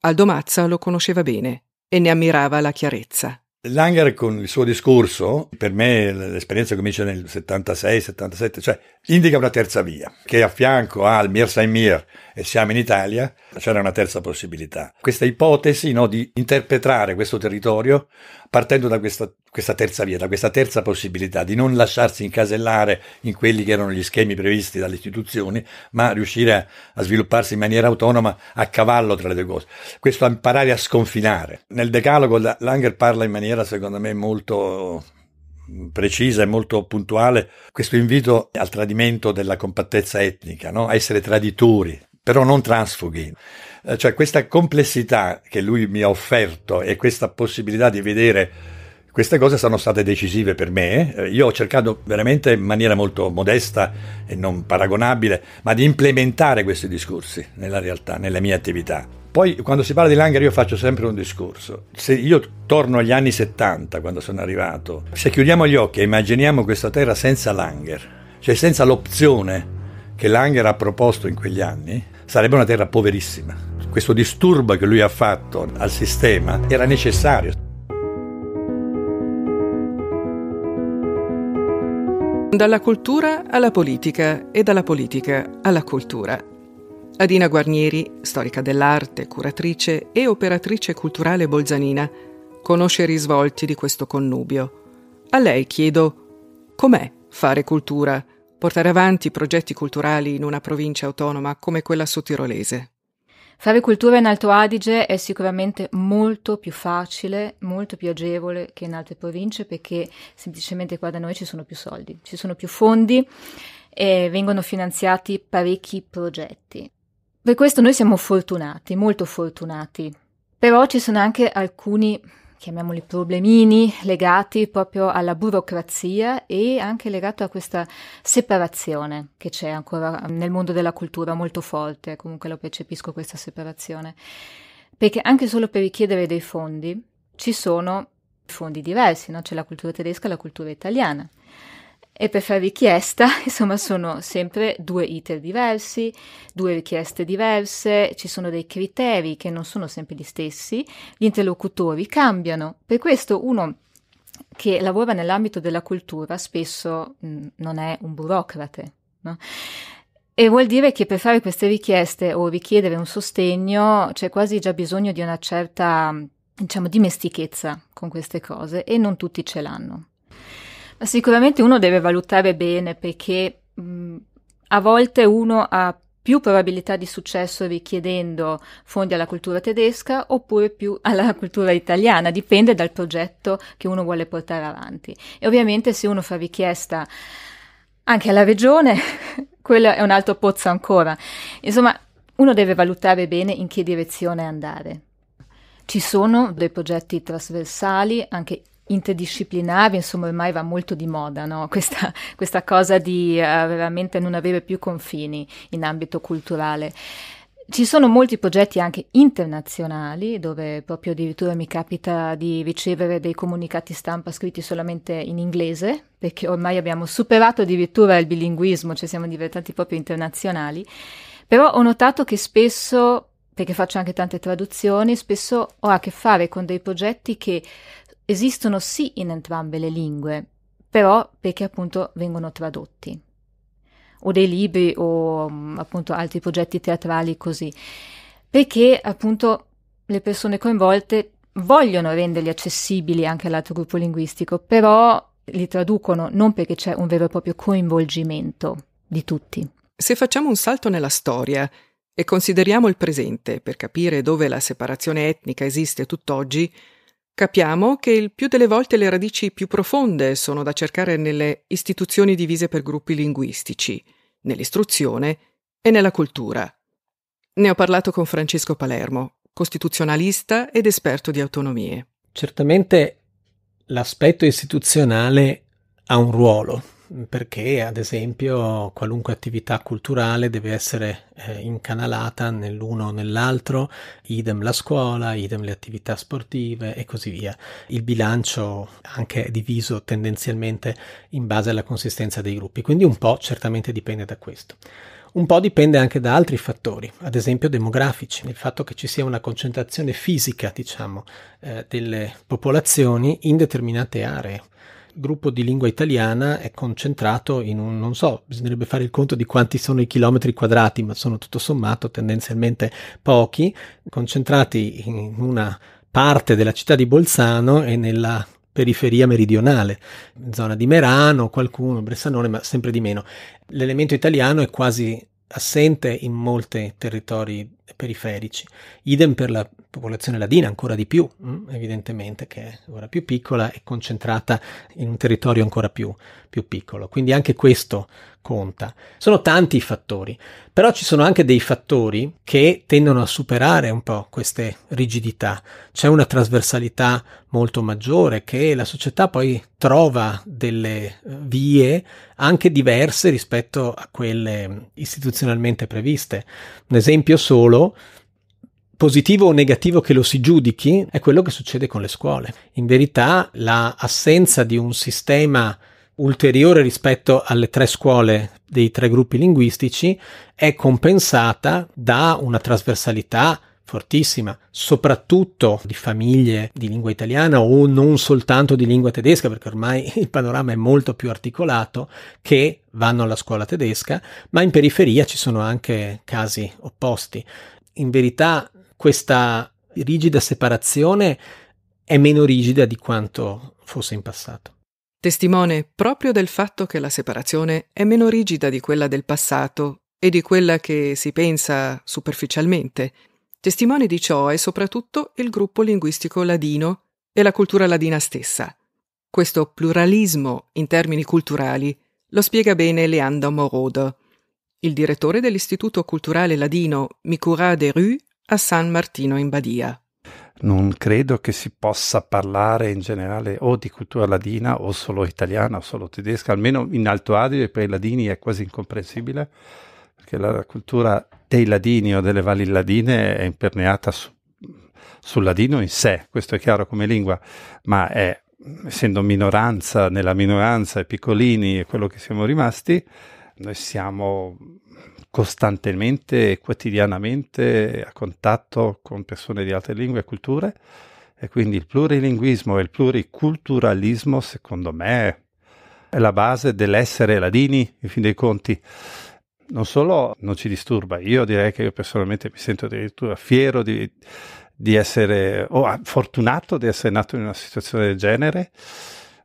Aldo Mazza lo conosceva bene e ne ammirava la chiarezza.
Langer con il suo discorso, per me l'esperienza comincia nel 76-77, cioè indica una terza via che a fianco al Mir Saimir e siamo in Italia, c'era una terza possibilità. Questa ipotesi no, di interpretare questo territorio partendo da questa, questa, terza via, da questa terza possibilità, di non lasciarsi incasellare in quelli che erano gli schemi previsti dalle istituzioni, ma riuscire a, a svilupparsi in maniera autonoma a cavallo tra le due cose. Questo imparare a sconfinare. Nel decalogo Langer parla in maniera, secondo me, molto precisa e molto puntuale questo invito al tradimento della compattezza etnica, no? a essere traditori però non transfughi. Eh, cioè questa complessità che lui mi ha offerto e questa possibilità di vedere queste cose sono state decisive per me. Eh, io ho cercato veramente in maniera molto modesta e non paragonabile, ma di implementare questi discorsi nella realtà, nelle mie attività. Poi quando si parla di Langer io faccio sempre un discorso. Se io torno agli anni 70 quando sono arrivato, se chiudiamo gli occhi e immaginiamo questa terra senza Langer, cioè senza l'opzione che Langer ha proposto in quegli anni, sarebbe una terra poverissima. Questo disturbo che lui ha fatto al sistema era necessario.
Dalla cultura alla politica e dalla politica alla cultura. Adina Guarnieri, storica dell'arte, curatrice e operatrice culturale bolzanina, conosce i risvolti di questo connubio. A lei chiedo com'è fare cultura portare avanti progetti culturali in una provincia autonoma come quella sottirolese.
Fare cultura in Alto Adige è sicuramente molto più facile, molto più agevole che in altre province perché semplicemente qua da noi ci sono più soldi, ci sono più fondi e vengono finanziati parecchi progetti. Per questo noi siamo fortunati, molto fortunati, però ci sono anche alcuni chiamiamoli problemini legati proprio alla burocrazia e anche legato a questa separazione che c'è ancora nel mondo della cultura molto forte, comunque lo percepisco questa separazione. Perché anche solo per richiedere dei fondi ci sono fondi diversi, no? c'è la cultura tedesca e la cultura italiana e per fare richiesta, insomma, sono sempre due iter diversi, due richieste diverse, ci sono dei criteri che non sono sempre gli stessi, gli interlocutori cambiano. Per questo uno che lavora nell'ambito della cultura spesso mh, mm, non è un burocrate, no? E vuol dire che per fare queste richieste o richiedere un sostegno c'è quasi già bisogno di una certa, diciamo, dimestichezza con queste cose e non tutti ce l'hanno. Sicuramente uno deve valutare bene perché mh, a volte uno ha più probabilità di successo richiedendo fondi alla cultura tedesca oppure più alla cultura italiana, dipende dal progetto che uno vuole portare avanti. E ovviamente se uno fa richiesta anche alla regione, quello è un altro pozzo ancora. Insomma, uno deve valutare bene in che direzione andare. Ci sono dei progetti trasversali, anche interdisciplinari, insomma ormai va molto di moda no? questa, questa, cosa di uh, veramente non avere più confini in ambito culturale. Ci sono molti progetti anche internazionali dove proprio addirittura mi capita di ricevere dei comunicati stampa scritti solamente in inglese perché ormai abbiamo superato addirittura il bilinguismo, ci cioè siamo diventati proprio internazionali, però ho notato che spesso, perché faccio anche tante traduzioni, spesso ho a che fare con dei progetti che esistono sì in entrambe le lingue, però perché appunto vengono tradotti o dei libri o mm, appunto altri progetti teatrali così, perché appunto le persone coinvolte vogliono renderli accessibili anche all'altro gruppo linguistico, però li traducono non perché c'è un vero e proprio coinvolgimento di tutti. Se facciamo
un salto nella storia e consideriamo il presente per capire dove la separazione etnica esiste tutt'oggi, Capiamo che il più delle volte le radici più profonde sono da cercare nelle istituzioni divise per gruppi linguistici, nell'istruzione e nella cultura. Ne ho parlato con Francesco Palermo, costituzionalista ed esperto di autonomie. Certamente
l'aspetto istituzionale ha un ruolo perché ad esempio qualunque attività culturale deve essere eh, incanalata nell'uno o nell'altro, idem la scuola, idem le attività sportive e così via. Il bilancio anche è diviso tendenzialmente in base alla consistenza dei gruppi, quindi un po' certamente dipende da questo. Un po' dipende anche da altri fattori, ad esempio demografici, il fatto che ci sia una concentrazione fisica, diciamo, eh, delle popolazioni in determinate aree gruppo di lingua italiana è concentrato in un, non so, bisognerebbe fare il conto di quanti sono i chilometri quadrati, ma sono tutto sommato tendenzialmente pochi, concentrati in una parte della città di Bolzano e nella periferia meridionale, zona di Merano, qualcuno, Bressanone, ma sempre di meno. L'elemento italiano è quasi assente in molti territori periferici. Idem per la popolazione ladina, ancora di più, mm, evidentemente, che è ora più piccola e concentrata in un territorio ancora più, più piccolo. Quindi anche questo conta. Sono tanti i fattori, però ci sono anche dei fattori che tendono a superare un po' queste rigidità. C'è una trasversalità molto maggiore che la società poi trova delle eh, vie anche diverse rispetto a quelle mm, istituzionalmente previste. Un esempio solo positivo o negativo che lo si giudichi è quello che succede con le scuole. In verità, l'assenza di un sistema ulteriore rispetto alle tre scuole dei tre gruppi linguistici è compensata da una trasversalità fortissima, soprattutto di famiglie di lingua italiana o non soltanto di lingua tedesca, perché ormai il panorama è molto più articolato, che vanno alla scuola tedesca, ma in periferia ci sono anche casi opposti. In verità questa rigida
separazione è meno rigida di quanto fosse in passato testimone proprio del fatto che la separazione è meno rigida di quella del passato e di quella che si pensa superficialmente. Testimone di ciò è soprattutto il gruppo linguistico ladino e la cultura ladina stessa. Questo pluralismo in termini culturali lo spiega bene Leandro Morodo, il direttore dell'Istituto Culturale Ladino Micura de Rue a San Martino in Badia
non credo che si possa parlare in generale o di cultura ladina o solo italiana o solo tedesca, almeno in Alto Adige per i ladini è quasi incomprensibile, perché la cultura dei ladini o delle valli ladine è imperneata su, sul ladino in sé, questo è chiaro come lingua, ma è, essendo minoranza nella minoranza e piccolini e quello che siamo rimasti, noi siamo costantemente e quotidianamente a contatto con persone di altre lingue e culture e quindi il plurilinguismo e il pluriculturalismo secondo me è la base dell'essere ladini in fin dei conti non solo non ci disturba, io direi che io personalmente mi sento addirittura fiero di, di essere, o oh, fortunato di essere nato in una situazione del genere.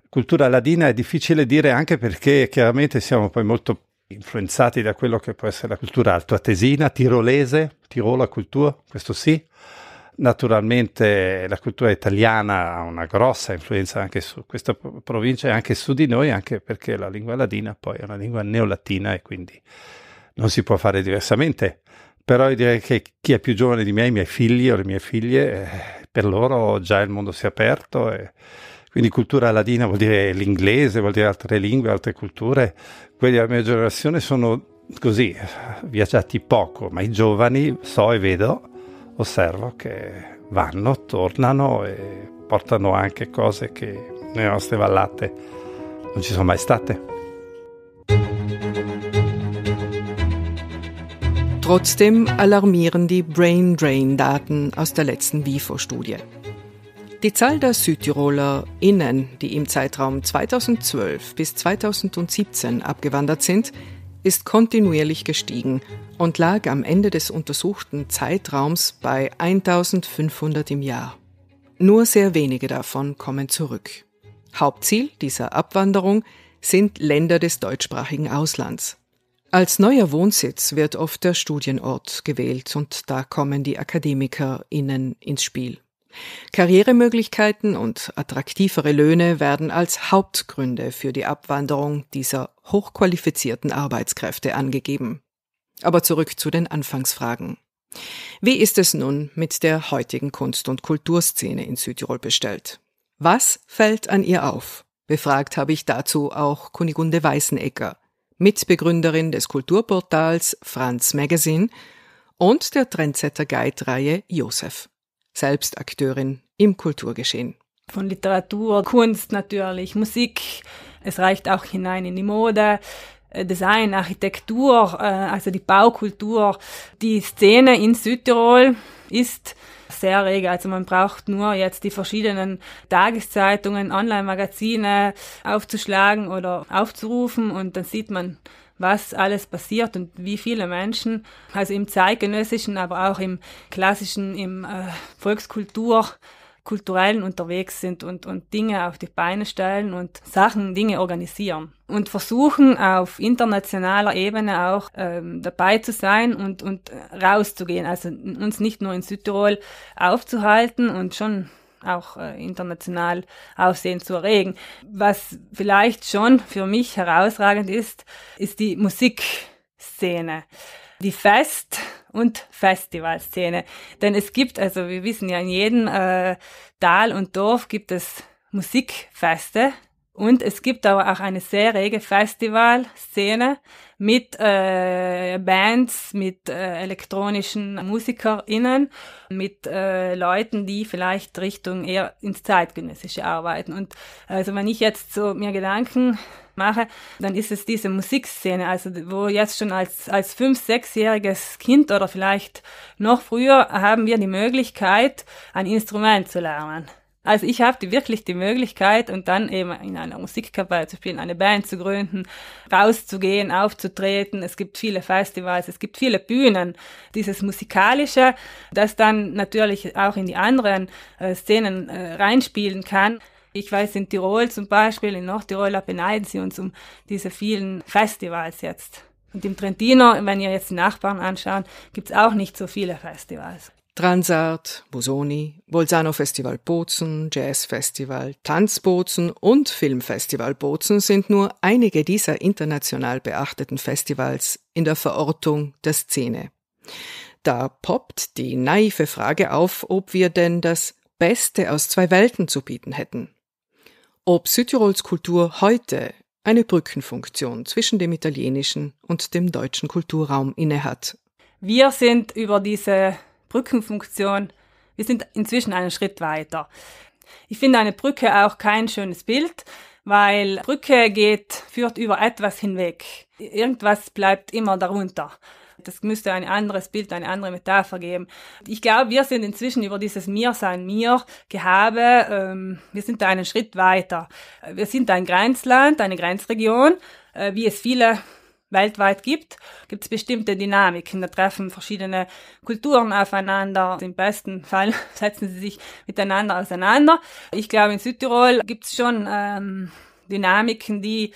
Cultura ladina è difficile dire anche perché chiaramente siamo poi molto influenzati da quello che può essere la cultura altoatesina, tirolese, Tirola cultura, questo sì. Naturalmente la cultura italiana ha una grossa influenza anche su questa provincia e anche su di noi, anche perché la lingua ladina poi è una lingua neolatina e quindi non si può fare diversamente. Però io direi che chi è più giovane di me, i miei figli o le mie figlie, eh, per loro già il mondo si è aperto e quindi cultura ladina vuol dire l'inglese, vuol dire altre lingue, altre culture. Quelli della mia generazione sono così, viaggiati poco, ma i giovani so e vedo, osservo che vanno, tornano e portano anche cose che nelle nostre vallate non ci sono mai state.
Trotzdem alarmieren die Brain-Drain-Daten aus der letzten WIFO-Studie. Die Zahl der SüdtirolerInnen, die im Zeitraum 2012 bis 2017 abgewandert sind, ist kontinuierlich gestiegen und lag am Ende des untersuchten Zeitraums bei 1500 im Jahr. Nur sehr wenige davon kommen zurück. Hauptziel dieser Abwanderung sind Länder des deutschsprachigen Auslands. Als neuer Wohnsitz wird oft der Studienort gewählt und da kommen die AkademikerInnen ins Spiel. Karrieremöglichkeiten und attraktivere Löhne werden als Hauptgründe für die Abwanderung dieser hochqualifizierten Arbeitskräfte angegeben. Aber zurück zu den Anfangsfragen. Wie ist es nun mit der heutigen Kunst- und Kulturszene in Südtirol bestellt? Was fällt an ihr auf? Befragt habe ich dazu auch Kunigunde Weißenecker, Mitbegründerin des Kulturportals Franz Magazine und der Trendsetter Guide-Reihe Josef selbst Akteurin im Kulturgeschehen.
Von Literatur, Kunst natürlich, Musik, es reicht auch hinein in die Mode. Äh, Design, Architektur, äh, also die Baukultur. Die Szene in Südtirol ist sehr rege. Also man braucht nur jetzt die verschiedenen Tageszeitungen, Online-Magazine aufzuschlagen oder aufzurufen und dann sieht man was alles passiert und wie viele Menschen, also im zeitgenössischen, aber auch im klassischen, im äh, Volkskultur, kulturellen unterwegs sind und, und Dinge auf die Beine stellen und Sachen, Dinge organisieren und versuchen auf internationaler Ebene auch ähm, dabei zu sein und, und äh, rauszugehen. Also uns nicht nur in Südtirol aufzuhalten und schon auch äh, international Aussehen zu erregen. Was vielleicht schon für mich herausragend ist, ist die Musikszene. Die Fest- und Festivalszene. Denn es gibt, also wir wissen ja, in jedem äh, Tal und Dorf gibt es Musikfeste, und es gibt aber auch eine sehr rege Festivalszene mit äh, Bands, mit äh, elektronischen MusikerInnen, mit äh, Leuten, die vielleicht Richtung eher ins Zeitgenössische arbeiten. Und also wenn ich jetzt so mir Gedanken mache, dann ist es diese Musikszene, also wo jetzt schon als, als fünf-, sechsjähriges Kind oder vielleicht noch früher haben wir die Möglichkeit, ein Instrument zu lernen. Also ich habe wirklich die Möglichkeit und dann eben in einer Musikkapelle zu spielen, eine Band zu gründen, rauszugehen, aufzutreten. Es gibt viele Festivals, es gibt viele Bühnen. Dieses Musikalische, das dann natürlich auch in die anderen äh, Szenen äh, reinspielen kann. Ich weiß, in Tirol zum Beispiel, in Nordtirol, da beneiden sie uns um diese vielen Festivals jetzt. Und im Trentino, wenn ihr jetzt die Nachbarn anschaut, gibt's auch nicht so viele Festivals.
Transart, Busoni, Bolzano Festival Bozen, Jazz Festival, Tanz Bozen und Filmfestival Bozen sind nur einige dieser international beachteten Festivals in der Verortung der Szene. Da poppt die naive Frage auf, ob wir denn das Beste aus zwei Welten zu bieten hätten. Ob Südtirols Kultur heute eine Brückenfunktion zwischen dem italienischen und dem deutschen Kulturraum innehat.
Wir sind über diese Brückenfunktion. Wir sind inzwischen einen Schritt weiter. Ich finde eine Brücke auch kein schönes Bild, weil Brücke geht, führt über etwas hinweg. Irgendwas bleibt immer darunter. Das müsste ein anderes Bild, eine andere Metapher geben. Ich glaube, wir sind inzwischen über dieses Mir sein Mir Gehabe, ähm, wir sind da einen Schritt weiter. Wir sind ein Grenzland, eine Grenzregion, äh, wie es viele weltweit gibt, gibt es bestimmte Dynamiken. Da treffen verschiedene Kulturen aufeinander. Im besten Fall setzen sie sich miteinander auseinander. Ich glaube, in Südtirol gibt es schon ähm, Dynamiken, die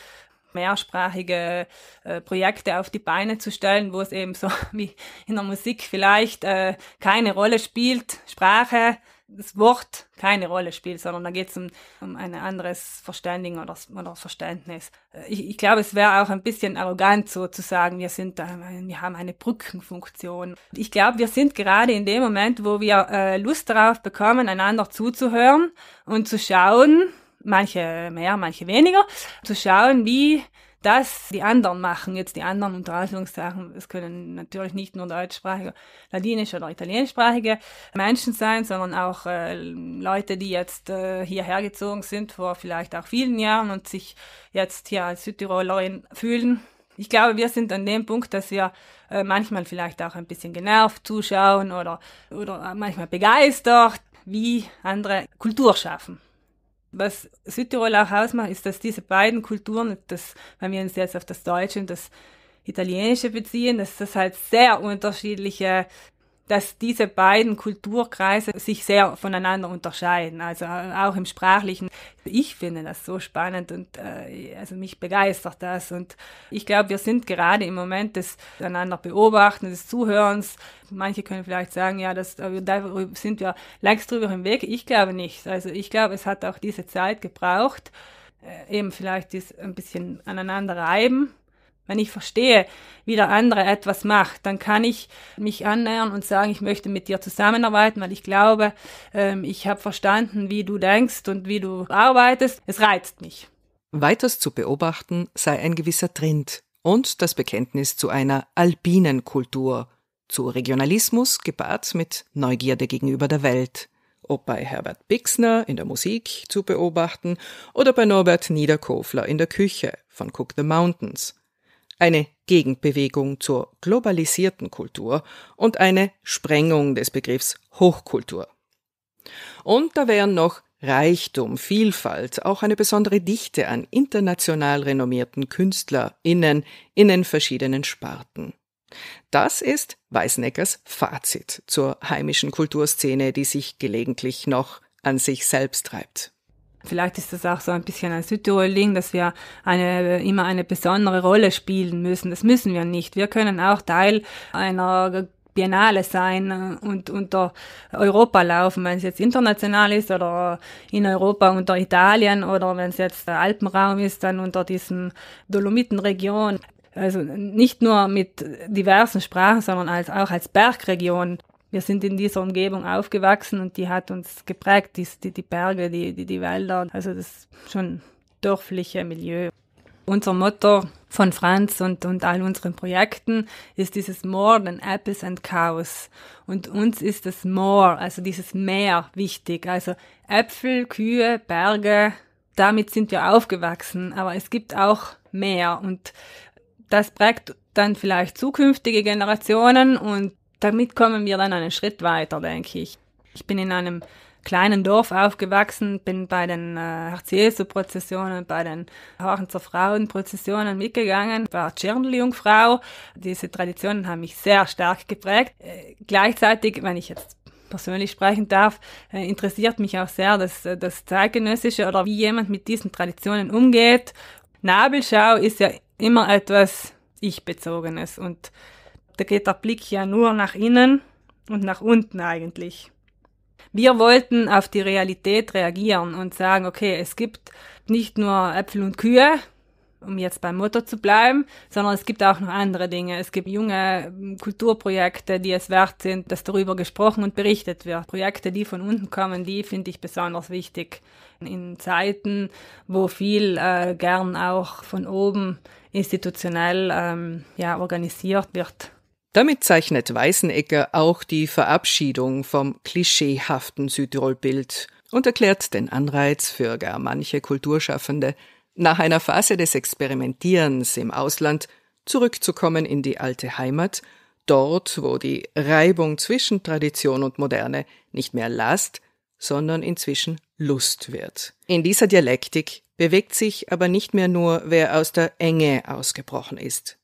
mehrsprachige äh, Projekte auf die Beine zu stellen, wo es eben so wie in der Musik vielleicht äh, keine Rolle spielt, Sprache, das Wort keine Rolle spielt, sondern da geht es um, um ein anderes Verständigen oder, oder Verständnis. Ich, ich glaube, es wäre auch ein bisschen arrogant, so zu sagen, wir sind da, wir haben eine Brückenfunktion. Ich glaube, wir sind gerade in dem Moment, wo wir äh, Lust darauf bekommen, einander zuzuhören und zu schauen, manche mehr, manche weniger, zu schauen, wie das die anderen machen, jetzt die anderen Unterhaltungssachen, es können natürlich nicht nur deutschsprachige, ladinische oder italienischsprachige Menschen sein, sondern auch äh, Leute, die jetzt äh, hierher gezogen sind vor vielleicht auch vielen Jahren und sich jetzt hier als Südtirolerin fühlen. Ich glaube, wir sind an dem Punkt, dass wir äh, manchmal vielleicht auch ein bisschen genervt zuschauen oder, oder manchmal begeistert, wie andere Kultur schaffen was Südtirol auch ausmacht, ist, dass diese beiden Kulturen, das, wenn wir uns jetzt auf das Deutsche und das Italienische beziehen, dass das halt sehr unterschiedliche dass diese beiden Kulturkreise sich sehr voneinander unterscheiden, also auch im sprachlichen. Ich finde das so spannend und äh, also mich begeistert das und ich glaube, wir sind gerade im Moment des einander Beobachten, des Zuhörens. Manche können vielleicht sagen, ja, das, da sind wir längst drüber im Weg. Ich glaube nicht. Also ich glaube, es hat auch diese Zeit gebraucht, äh, eben vielleicht dies ein bisschen aneinander reiben wenn ich verstehe, wie der andere etwas macht, dann kann ich mich annähern und sagen, ich möchte mit dir zusammenarbeiten, weil ich glaube, ähm, ich habe verstanden, wie du denkst und wie du arbeitest. Es reizt mich.
Weiters zu beobachten sei ein gewisser Trend und das Bekenntnis zu einer alpinen Kultur, zu Regionalismus gepaart mit Neugierde gegenüber der Welt ob bei Herbert Bixner in der Musik zu beobachten oder bei Norbert Niederkofler in der Küche von Cook the Mountains eine Gegenbewegung zur globalisierten Kultur und eine Sprengung des Begriffs Hochkultur. Und da wären noch Reichtum, Vielfalt, auch eine besondere Dichte an international renommierten KünstlerInnen in den verschiedenen Sparten. Das ist Weisneckers Fazit zur heimischen Kulturszene, die sich gelegentlich noch an sich selbst treibt.
Vielleicht ist das auch so ein bisschen ein Südtiroling, dass wir eine, immer eine besondere Rolle spielen müssen. Das müssen wir nicht. Wir können auch Teil einer Biennale sein äh, und unter Europa laufen, wenn es jetzt international ist oder in Europa unter Italien oder wenn es jetzt der Alpenraum ist, dann unter diesem Dolomitenregion. Also nicht nur mit diversen Sprachen, sondern als, auch als Bergregion wir sind in dieser Umgebung aufgewachsen und die hat uns geprägt, die, die, die Berge, die, die, die Wälder, also das schon dörfliche Milieu. Unser Motto von Franz und, und all unseren Projekten ist dieses More than Apples and Cows. Und uns ist das More, also dieses Mehr wichtig. Also Äpfel, Kühe, Berge, damit sind wir aufgewachsen. Aber es gibt auch mehr und das prägt dann vielleicht zukünftige Generationen und damit kommen wir dann einen Schritt weiter, denke ich. Ich bin in einem kleinen Dorf aufgewachsen, bin bei den Herz-Jesu-Prozessionen, äh, bei den Hornzer Frauen-Prozessionen mitgegangen, war Tschirndl-Jungfrau. Diese Traditionen haben mich sehr stark geprägt. Äh, gleichzeitig, wenn ich jetzt persönlich sprechen darf, äh, interessiert mich auch sehr das, das Zeitgenössische oder wie jemand mit diesen Traditionen umgeht. Nabelschau ist ja immer etwas Ich-Bezogenes und da geht der Blick ja nur nach innen und nach unten eigentlich. Wir wollten auf die Realität reagieren und sagen, okay, es gibt nicht nur Äpfel und Kühe, um jetzt beim Motto zu bleiben, sondern es gibt auch noch andere Dinge. Es gibt junge ähm, Kulturprojekte, die es wert sind, dass darüber gesprochen und berichtet wird. Projekte, die von unten kommen, die finde ich besonders wichtig. In Zeiten, wo viel äh, gern auch von oben institutionell ähm, ja, organisiert wird. Damit
zeichnet Weißenegger auch die Verabschiedung vom klischeehaften Südtirol-Bild und erklärt den Anreiz für gar manche Kulturschaffende, nach einer Phase des Experimentierens im Ausland zurückzukommen in die alte Heimat, dort, wo die Reibung zwischen Tradition und Moderne nicht mehr Last, sondern inzwischen Lust wird. In dieser Dialektik bewegt sich aber nicht mehr nur, wer aus der Enge ausgebrochen ist.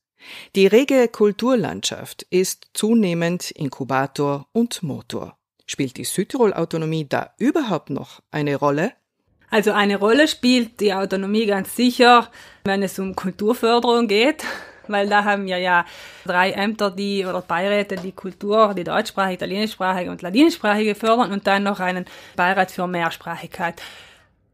Die rege Kulturlandschaft ist zunehmend Inkubator und Motor. Spielt die Südtirol-Autonomie da überhaupt noch eine Rolle?
Also eine Rolle spielt die Autonomie ganz sicher, wenn es um Kulturförderung geht, weil da haben wir ja drei Ämter, die oder Beiräte, die Kultur, die deutschsprachige, italienischsprachige und ladinischsprachige fördern und dann noch einen Beirat für Mehrsprachigkeit.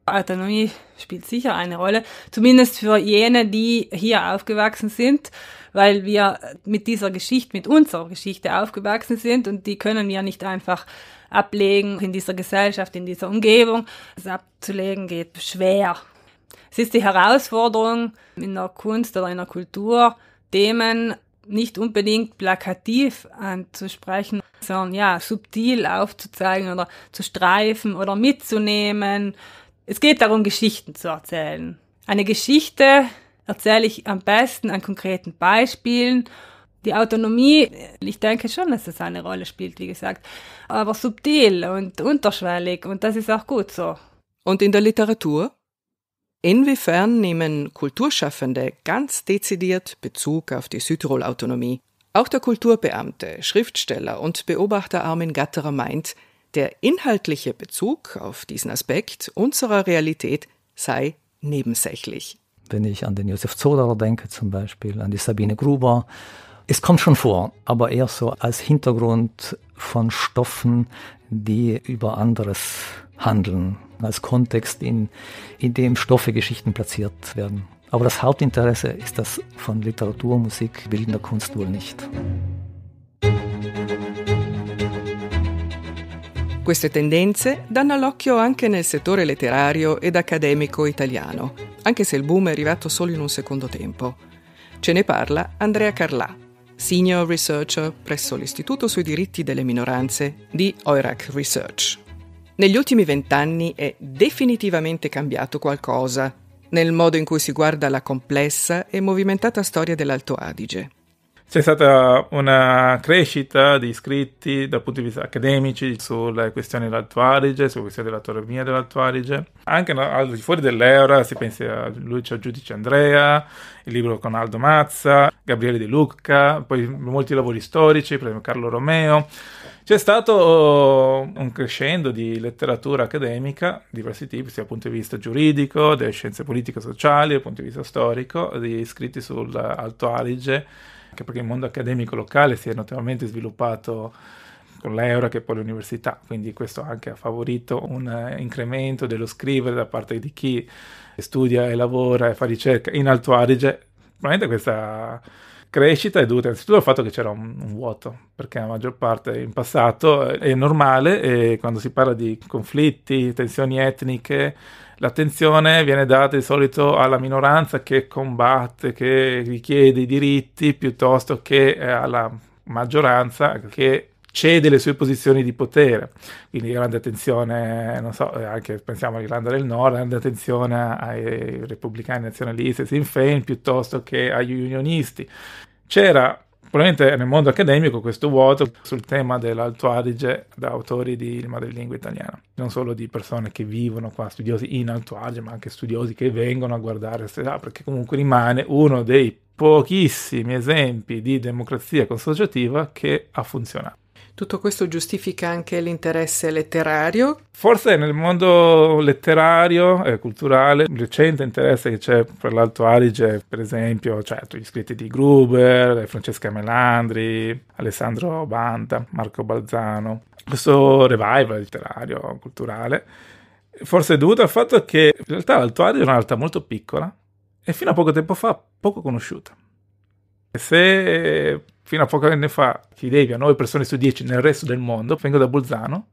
Autonomie spielt sicher eine Rolle, zumindest für jene, die hier aufgewachsen sind, weil wir mit dieser Geschichte, mit unserer Geschichte aufgewachsen sind und die können wir nicht einfach ablegen in dieser Gesellschaft, in dieser Umgebung. Das abzulegen geht schwer. Es ist die Herausforderung in der Kunst oder in der Kultur, Themen nicht unbedingt plakativ anzusprechen, sondern ja, subtil aufzuzeigen oder zu streifen oder mitzunehmen, es geht darum, Geschichten zu erzählen. Eine Geschichte erzähle ich am besten an konkreten Beispielen. Die Autonomie, ich denke schon, dass es eine Rolle spielt, wie gesagt, aber subtil und unterschwellig und das ist auch gut so.
Und in der Literatur? Inwiefern nehmen Kulturschaffende ganz dezidiert Bezug auf die Südtirol-Autonomie? Auch der Kulturbeamte, Schriftsteller und Beobachter Armin Gatterer meint, der inhaltliche Bezug auf diesen Aspekt unserer Realität sei nebensächlich. Wenn ich
an den Josef Zoderer denke zum Beispiel, an die Sabine Gruber, es kommt schon vor, aber eher so als Hintergrund von Stoffen, die über anderes handeln, als Kontext, in, in dem Stoffe Geschichten platziert werden. Aber das Hauptinteresse ist das von Literatur, Musik, bildender Kunst wohl nicht.
Queste tendenze danno all'occhio anche nel settore letterario ed accademico italiano, anche se il boom è arrivato solo in un secondo tempo. Ce ne parla Andrea Carlà, Senior Researcher presso l'Istituto sui diritti delle minoranze di Oirac Research. Negli ultimi vent'anni è definitivamente cambiato qualcosa nel modo in cui si guarda la
complessa e movimentata storia dell'Alto Adige. C'è stata una crescita di iscritti dal punto di vista accademici sulle questioni dell'Alto Adige, sulle questioni dell'autonomia dell'Alto Adige. Anche al di fuori dell'Eura si pensa a Lucio Giudice Andrea, il libro con Aldo Mazza, Gabriele Di Lucca, poi molti lavori storici, per esempio Carlo Romeo. C'è stato oh, un crescendo di letteratura accademica di diversi tipi, sia dal punto di vista giuridico, delle scienze politiche e sociali, dal punto di vista storico, di scritti sull'Alto Adige anche perché il mondo accademico locale si è notevolmente sviluppato con l'euro che poi l'università, quindi questo anche ha favorito un eh, incremento dello scrivere da parte di chi studia e lavora e fa ricerca in Alto Adige. Probabilmente questa crescita è dovuta innanzitutto al fatto che c'era un, un, vuoto, perché la maggior parte in passato è normale e quando si parla di conflitti, tensioni etniche, l'attenzione viene data di solito alla minoranza che combatte, che richiede i diritti, piuttosto che eh, alla maggioranza che cede le sue posizioni di potere. Quindi grande attenzione, eh, non so, eh, anche pensiamo all'Irlanda del Nord, grande attenzione ai repubblicani nazionalisti, Sinn Féin, piuttosto che agli unionisti. C'era Probabilmente nel mondo accademico questo vuoto sul tema dell'Alto Adige da autori di madrelingua italiana, non solo di persone che vivono qua, studiosi in Alto Adige, ma anche studiosi che vengono a guardare, se, là, perché comunque rimane uno dei pochissimi esempi di democrazia consociativa che ha funzionato.
Tutto questo giustifica anche l'interesse letterario?
Forse nel mondo letterario e culturale il recente interesse che c'è per l'Alto Adige, per esempio, certo, gli scritti di Gruber, eh, Francesca Melandri, Alessandro Banta, Marco Balzano, questo revival letterario, culturale, forse è dovuto al fatto che in realtà l'Alto Adige è una realtà molto piccola e fino a poco tempo fa poco conosciuta. se fino a pochi anni fa devi a 9 persone su 10 nel resto del mondo, vengo da Bolzano,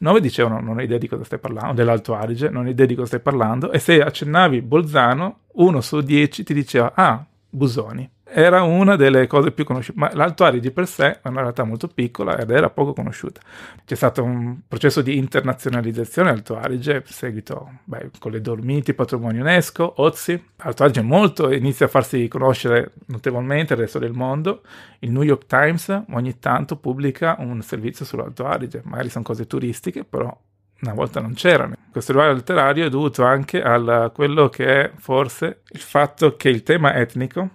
9 dicevano non ho idea di cosa stai parlando, dell'Alto Adige, non ho idea di cosa stai parlando, e se accennavi Bolzano, 1 su 10 ti diceva ah, Busoni era una delle cose più conosciute, ma l'Alto Adige per sé è una realtà molto piccola ed era poco conosciuta. C'è stato un processo di internazionalizzazione Alto Adige, seguito beh, con le Dormiti, patrimonio UNESCO, Ozzi. Alto Adige molto inizia a farsi conoscere notevolmente il resto del mondo. Il New York Times ogni tanto pubblica un servizio sull'Alto cioè, Adige, magari sono cose turistiche, però una volta non c'erano. Questo rivaglio letterario è dovuto anche a quello che è forse il fatto che il tema etnico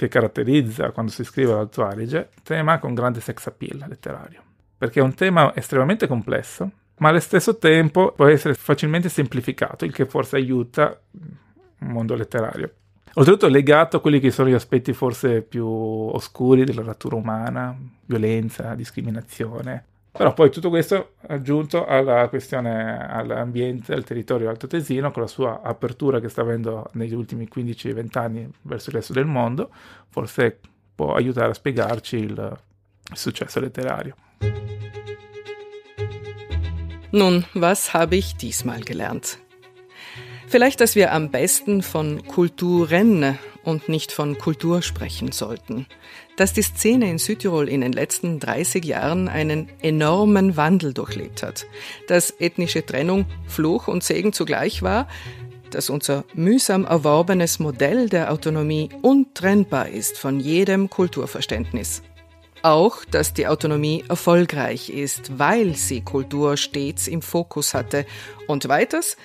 che caratterizza quando si scrive l'Alto Adige, tema con grande sex appeal letterario, perché è un tema estremamente complesso, ma allo stesso tempo può essere facilmente semplificato, il che forse aiuta il mondo letterario. Oltretutto è legato a quelli che sono gli aspetti forse più oscuri della natura umana, violenza, discriminazione, però poi tutto questo aggiunto alla questione, all'ambiente, al territorio Alto Tesino, con la sua apertura che sta avendo negli ultimi 15-20 anni verso il resto del mondo, forse può aiutare a spiegarci il, il successo letterario.
Nun, was habe ich diesmal gelernt? Vielleicht, dass wir am besten von Kulturen und nicht von Kultur sprechen sollten. Dass die Szene in Südtirol in den letzten 30 Jahren einen enormen Wandel durchlebt hat, dass ethnische Trennung Fluch und Segen zugleich war, dass unser mühsam erworbenes Modell der Autonomie untrennbar ist von jedem Kulturverständnis. Auch, dass die Autonomie erfolgreich ist, weil sie Kultur stets im Fokus hatte. Und weiters,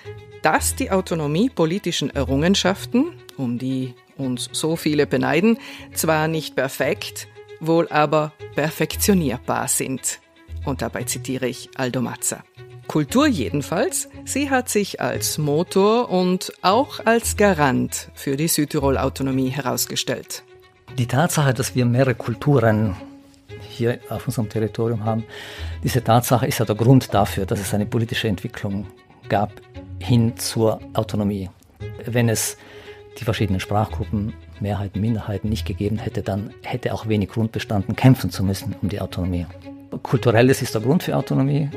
dass die Autonomie politischen Errungenschaften, um die uns so viele beneiden, zwar nicht perfekt, wohl aber perfektionierbar sind. Und dabei zitiere ich Aldo Mazza. Kultur jedenfalls, sie hat sich als Motor und auch als Garant für die Südtirol-Autonomie herausgestellt.
Die Tatsache, dass wir mehrere Kulturen hier auf unserem Territorium haben, diese Tatsache ist ja der Grund dafür, dass es eine politische Entwicklung gab hin zur Autonomie. Wenn es die verschiedenen Sprachgruppen, Mehrheiten, Minderheiten nicht gegeben hätte, dann hätte auch wenig Grund bestanden, kämpfen zu müssen um die Autonomie. Kulturelles ist der Grund für Autonomie.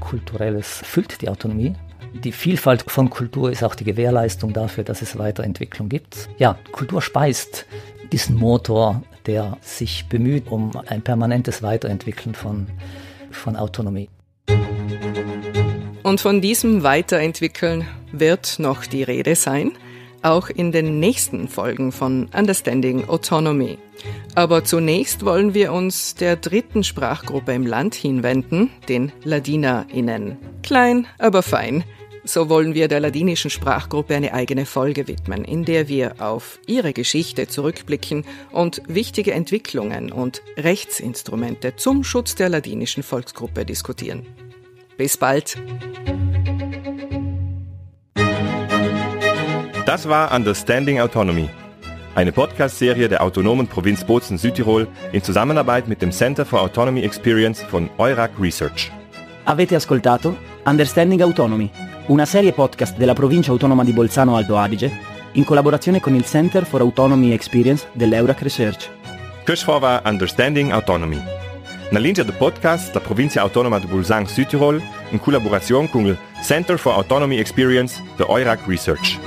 Kulturelles füllt die Autonomie. Die Vielfalt von Kultur ist auch die Gewährleistung dafür, dass es Weiterentwicklung gibt. Ja, Kultur speist diesen Motor, der sich bemüht um ein permanentes Weiterentwickeln von, von Autonomie.
Und von diesem Weiterentwickeln wird noch die Rede sein auch in den nächsten Folgen von Understanding Autonomy. Aber zunächst wollen wir uns der dritten Sprachgruppe im Land hinwenden, den LadinerInnen. Klein, aber fein. So wollen wir der ladinischen Sprachgruppe eine eigene Folge widmen, in der wir auf ihre Geschichte zurückblicken und wichtige Entwicklungen und Rechtsinstrumente zum Schutz der ladinischen Volksgruppe diskutieren. Bis bald!
Das war Understanding Autonomy, eine Podcast-Serie der autonomen Provinz Bozen Südtirol in Zusammenarbeit mit dem Center for Autonomy Experience von Eurac Research.
Avete ascoltato Understanding Autonomy, una serie podcast della provincia autonoma di Bolzano Alto Adige in collaborazione con il Center for Autonomy Experience dell'Eurac Research.
Questa Understanding Autonomy. Na linha do podcast da província autónoma de Bolzano Südtirol, em colaboração com o Center for Autonomy Experience da Eurac Research.